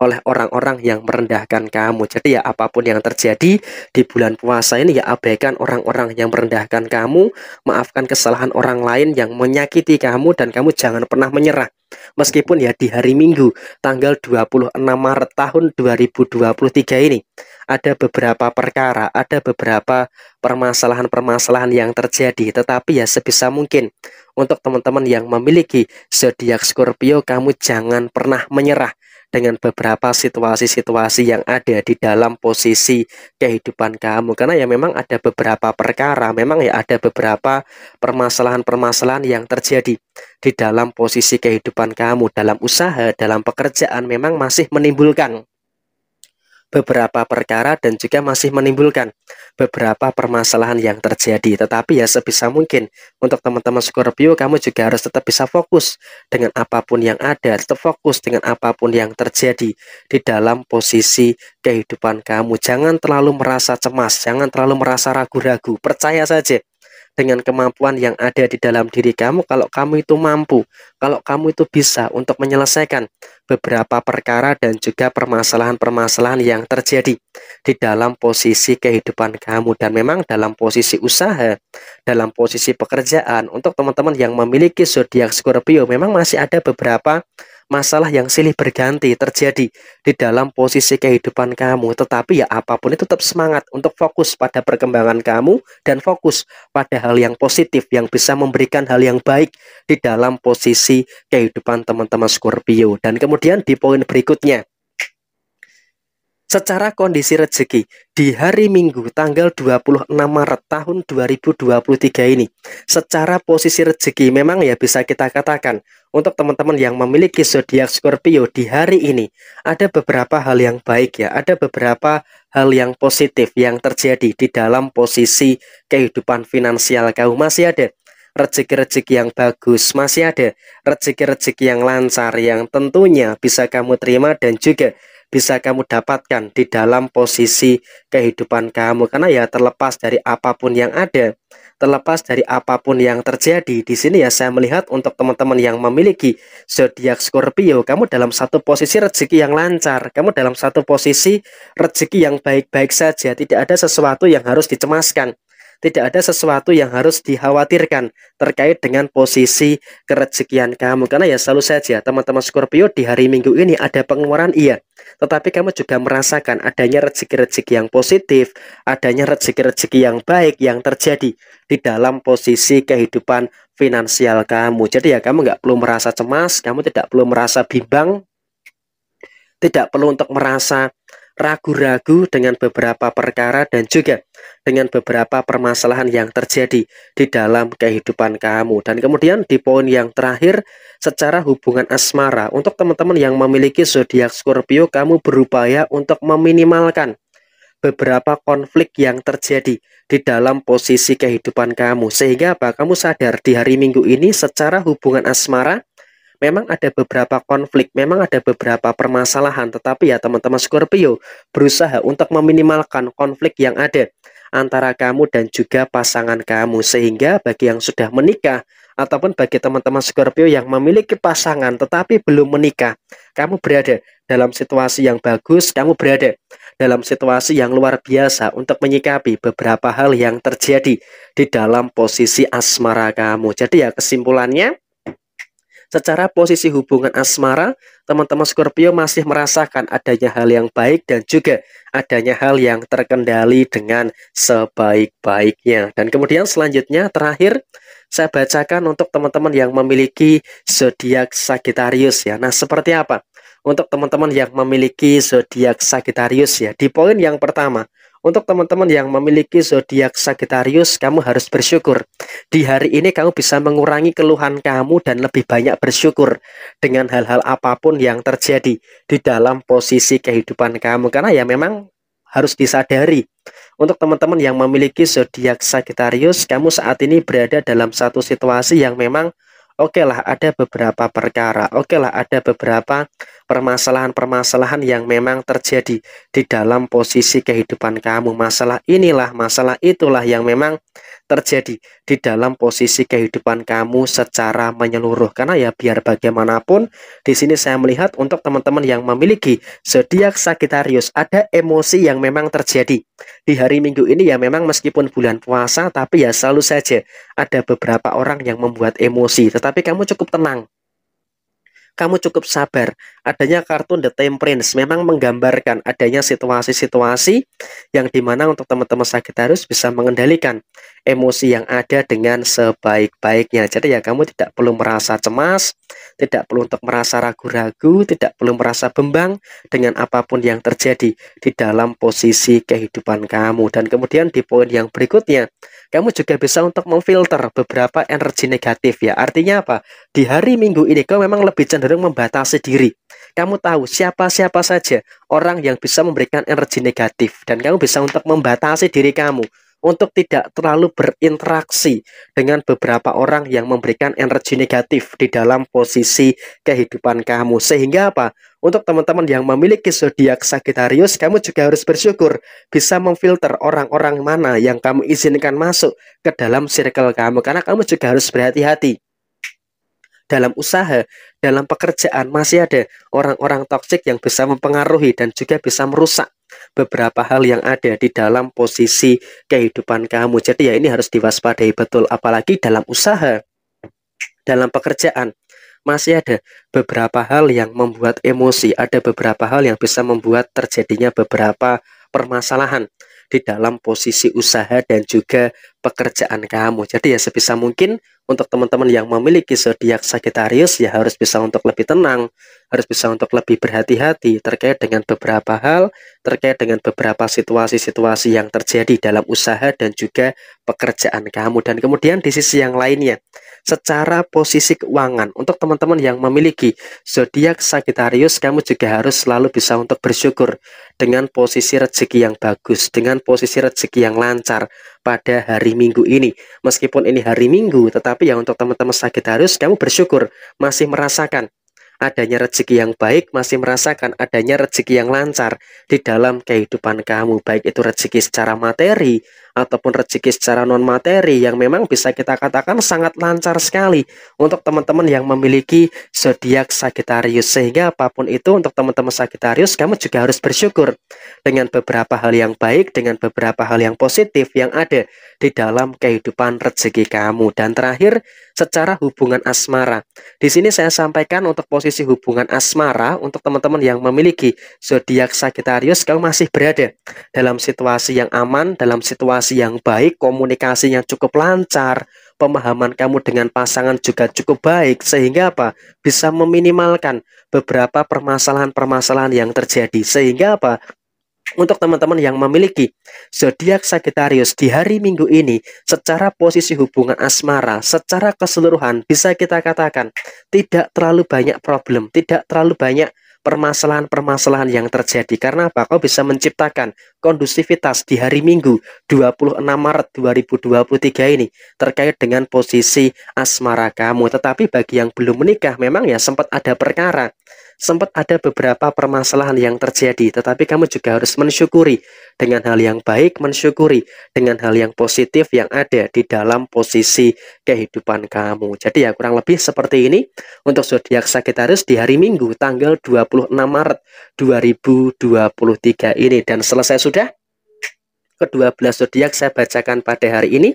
Speaker 1: oleh orang-orang yang merendahkan kamu. Jadi ya apapun yang terjadi di bulan puasa ini ya abaikan orang-orang yang merendahkan kamu, maafkan kesalahan orang lain yang menyakiti kamu dan kamu jangan pernah menyerah. Meskipun ya di hari Minggu tanggal 26 Maret tahun 2023 ini ada beberapa perkara, ada beberapa permasalahan-permasalahan yang terjadi, tetapi ya sebisa mungkin untuk teman-teman yang memiliki zodiak Scorpio kamu jangan pernah menyerah dengan beberapa situasi-situasi yang ada di dalam posisi kehidupan kamu karena ya memang ada beberapa perkara memang ya ada beberapa permasalahan-permasalahan yang terjadi di dalam posisi kehidupan kamu dalam usaha dalam pekerjaan memang masih menimbulkan beberapa perkara dan juga masih menimbulkan beberapa permasalahan yang terjadi. Tetapi ya sebisa mungkin untuk teman-teman Scorpio kamu juga harus tetap bisa fokus dengan apapun yang ada, tetap fokus dengan apapun yang terjadi di dalam posisi kehidupan kamu. Jangan terlalu merasa cemas, jangan terlalu merasa ragu-ragu. Percaya saja dengan kemampuan yang ada di dalam diri kamu kalau kamu itu mampu, kalau kamu itu bisa untuk menyelesaikan beberapa perkara dan juga permasalahan-permasalahan yang terjadi di dalam posisi kehidupan kamu dan memang dalam posisi usaha, dalam posisi pekerjaan untuk teman-teman yang memiliki zodiak Scorpio memang masih ada beberapa masalah yang silih berganti terjadi di dalam posisi kehidupan kamu. Tetapi ya apapun itu tetap semangat untuk fokus pada perkembangan kamu dan fokus pada hal yang positif yang bisa memberikan hal yang baik di dalam posisi kehidupan teman-teman Scorpio. Dan kemudian di poin berikutnya, secara kondisi rezeki di hari Minggu tanggal 26 Maret tahun 2023 ini secara posisi rezeki memang ya bisa kita katakan untuk teman-teman yang memiliki zodiak Scorpio di hari ini ada beberapa hal yang baik ya ada beberapa hal yang positif yang terjadi di dalam posisi kehidupan finansial kamu masih ada rezeki-rezeki yang bagus masih ada rezeki-rezeki yang lancar yang tentunya bisa kamu terima dan juga bisa kamu dapatkan di dalam posisi kehidupan kamu karena ya terlepas dari apapun yang ada terlepas dari apapun yang terjadi di sini ya saya melihat untuk teman-teman yang memiliki zodiak Scorpio kamu dalam satu posisi rezeki yang lancar kamu dalam satu posisi rezeki yang baik-baik saja tidak ada sesuatu yang harus dicemaskan tidak ada sesuatu yang harus dikhawatirkan terkait dengan posisi kerezekian kamu. Karena ya selalu saja teman-teman Scorpio di hari Minggu ini ada pengeluaran iya, tetapi kamu juga merasakan adanya rezeki-rezeki yang positif, adanya rezeki-rezeki yang baik yang terjadi di dalam posisi kehidupan finansial kamu. Jadi ya kamu nggak perlu merasa cemas, kamu tidak perlu merasa bimbang, tidak perlu untuk merasa ragu-ragu dengan beberapa perkara dan juga dengan beberapa permasalahan yang terjadi di dalam kehidupan kamu. Dan kemudian di poin yang terakhir secara hubungan asmara untuk teman-teman yang memiliki zodiak Scorpio kamu berupaya untuk meminimalkan beberapa konflik yang terjadi di dalam posisi kehidupan kamu. Sehingga apa? Kamu sadar di hari Minggu ini secara hubungan asmara memang ada beberapa konflik, memang ada beberapa permasalahan, tetapi ya teman-teman Scorpio berusaha untuk meminimalkan konflik yang ada antara kamu dan juga pasangan kamu sehingga bagi yang sudah menikah ataupun bagi teman-teman Scorpio yang memiliki pasangan tetapi belum menikah, kamu berada dalam situasi yang bagus, kamu berada dalam situasi yang luar biasa untuk menyikapi beberapa hal yang terjadi di dalam posisi asmara kamu. Jadi ya kesimpulannya Secara posisi hubungan asmara, teman-teman Scorpio masih merasakan adanya hal yang baik dan juga adanya hal yang terkendali dengan sebaik-baiknya. Dan kemudian selanjutnya terakhir saya bacakan untuk teman-teman yang memiliki zodiak Sagittarius ya. Nah, seperti apa? Untuk teman-teman yang memiliki zodiak Sagittarius ya, di poin yang pertama, untuk teman-teman yang memiliki zodiak Sagittarius, kamu harus bersyukur. Di hari ini kamu bisa mengurangi keluhan kamu dan lebih banyak bersyukur dengan hal-hal apapun yang terjadi di dalam posisi kehidupan kamu karena ya memang harus disadari. Untuk teman-teman yang memiliki zodiak Sagittarius, kamu saat ini berada dalam satu situasi yang memang Oke lah, ada beberapa perkara. Oke lah, ada beberapa permasalahan-permasalahan yang memang terjadi di dalam posisi kehidupan kamu. Masalah inilah, masalah itulah yang memang terjadi di dalam posisi kehidupan kamu secara menyeluruh. Karena ya biar bagaimanapun, di sini saya melihat untuk teman-teman yang memiliki zodiak Sagittarius ada emosi yang memang terjadi di hari Minggu ini ya memang meskipun bulan puasa, tapi ya selalu saja ada beberapa orang yang membuat emosi, tetapi kamu cukup tenang. Kamu cukup sabar. Adanya kartun The Temperance memang menggambarkan adanya situasi-situasi yang dimana untuk teman-teman Sagittarius bisa mengendalikan emosi yang ada dengan sebaik-baiknya. Jadi ya kamu tidak perlu merasa cemas, tidak perlu untuk merasa ragu-ragu, tidak perlu merasa bembang dengan apapun yang terjadi di dalam posisi kehidupan kamu. Dan kemudian di poin yang berikutnya, kamu juga bisa untuk memfilter beberapa energi negatif ya. Artinya apa? Di hari Minggu ini kamu memang lebih cenderung membatasi diri. Kamu tahu siapa-siapa saja orang yang bisa memberikan energi negatif dan kamu bisa untuk membatasi diri kamu untuk tidak terlalu berinteraksi dengan beberapa orang yang memberikan energi negatif di dalam posisi kehidupan kamu. Sehingga apa? Untuk teman-teman yang memiliki zodiak Sagittarius, kamu juga harus bersyukur bisa memfilter orang-orang mana yang kamu izinkan masuk ke dalam circle kamu karena kamu juga harus berhati-hati dalam usaha, dalam pekerjaan masih ada orang-orang toksik yang bisa mempengaruhi dan juga bisa merusak beberapa hal yang ada di dalam posisi kehidupan kamu. Jadi ya ini harus diwaspadai betul apalagi dalam usaha, dalam pekerjaan. Masih ada beberapa hal yang membuat emosi, ada beberapa hal yang bisa membuat terjadinya beberapa permasalahan di dalam posisi usaha dan juga pekerjaan kamu. Jadi ya sebisa mungkin untuk teman-teman yang memiliki zodiak Sagittarius ya harus bisa untuk lebih tenang, harus bisa untuk lebih berhati-hati terkait dengan beberapa hal, terkait dengan beberapa situasi-situasi yang terjadi dalam usaha dan juga pekerjaan kamu. Dan kemudian di sisi yang lainnya, secara posisi keuangan untuk teman-teman yang memiliki zodiak Sagittarius, kamu juga harus selalu bisa untuk bersyukur dengan posisi rezeki yang bagus, dengan posisi rezeki yang lancar, pada hari Minggu ini. Meskipun ini hari Minggu, tetapi ya untuk teman-teman sakit harus kamu bersyukur masih merasakan adanya rezeki yang baik, masih merasakan adanya rezeki yang lancar di dalam kehidupan kamu, baik itu rezeki secara materi ataupun rezeki secara non materi yang memang bisa kita katakan sangat lancar sekali untuk teman-teman yang memiliki zodiak Sagittarius sehingga apapun itu untuk teman-teman Sagittarius kamu juga harus bersyukur dengan beberapa hal yang baik dengan beberapa hal yang positif yang ada di dalam kehidupan rezeki kamu dan terakhir secara hubungan asmara di sini saya sampaikan untuk posisi hubungan asmara untuk teman-teman yang memiliki zodiak Sagittarius kamu masih berada dalam situasi yang aman dalam situasi relasi yang baik, komunikasi yang cukup lancar, pemahaman kamu dengan pasangan juga cukup baik sehingga apa? bisa meminimalkan beberapa permasalahan-permasalahan yang terjadi. Sehingga apa? Untuk teman-teman yang memiliki zodiak Sagittarius di hari Minggu ini, secara posisi hubungan asmara, secara keseluruhan bisa kita katakan tidak terlalu banyak problem, tidak terlalu banyak permasalahan-permasalahan yang terjadi. Karena apa? Kau bisa menciptakan kondusivitas di hari Minggu 26 Maret 2023 ini terkait dengan posisi asmara kamu. Tetapi bagi yang belum menikah memang ya sempat ada perkara sempat ada beberapa permasalahan yang terjadi, tetapi kamu juga harus mensyukuri dengan hal yang baik, mensyukuri dengan hal yang positif yang ada di dalam posisi kehidupan kamu. Jadi ya kurang lebih seperti ini untuk zodiak Sagittarius di hari Minggu tanggal 26 Maret 2023 ini dan selesai sudah kedua belas zodiak saya bacakan pada hari ini.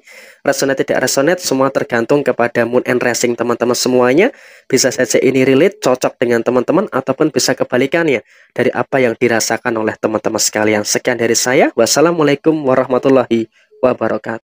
Speaker 1: Resonate tidak resonate semua tergantung kepada moon and rising teman-teman semuanya. Bisa saja ini relate cocok dengan teman-teman ataupun bisa kebalikannya dari apa yang dirasakan oleh teman-teman sekalian. Sekian dari saya. Wassalamualaikum warahmatullahi wabarakatuh.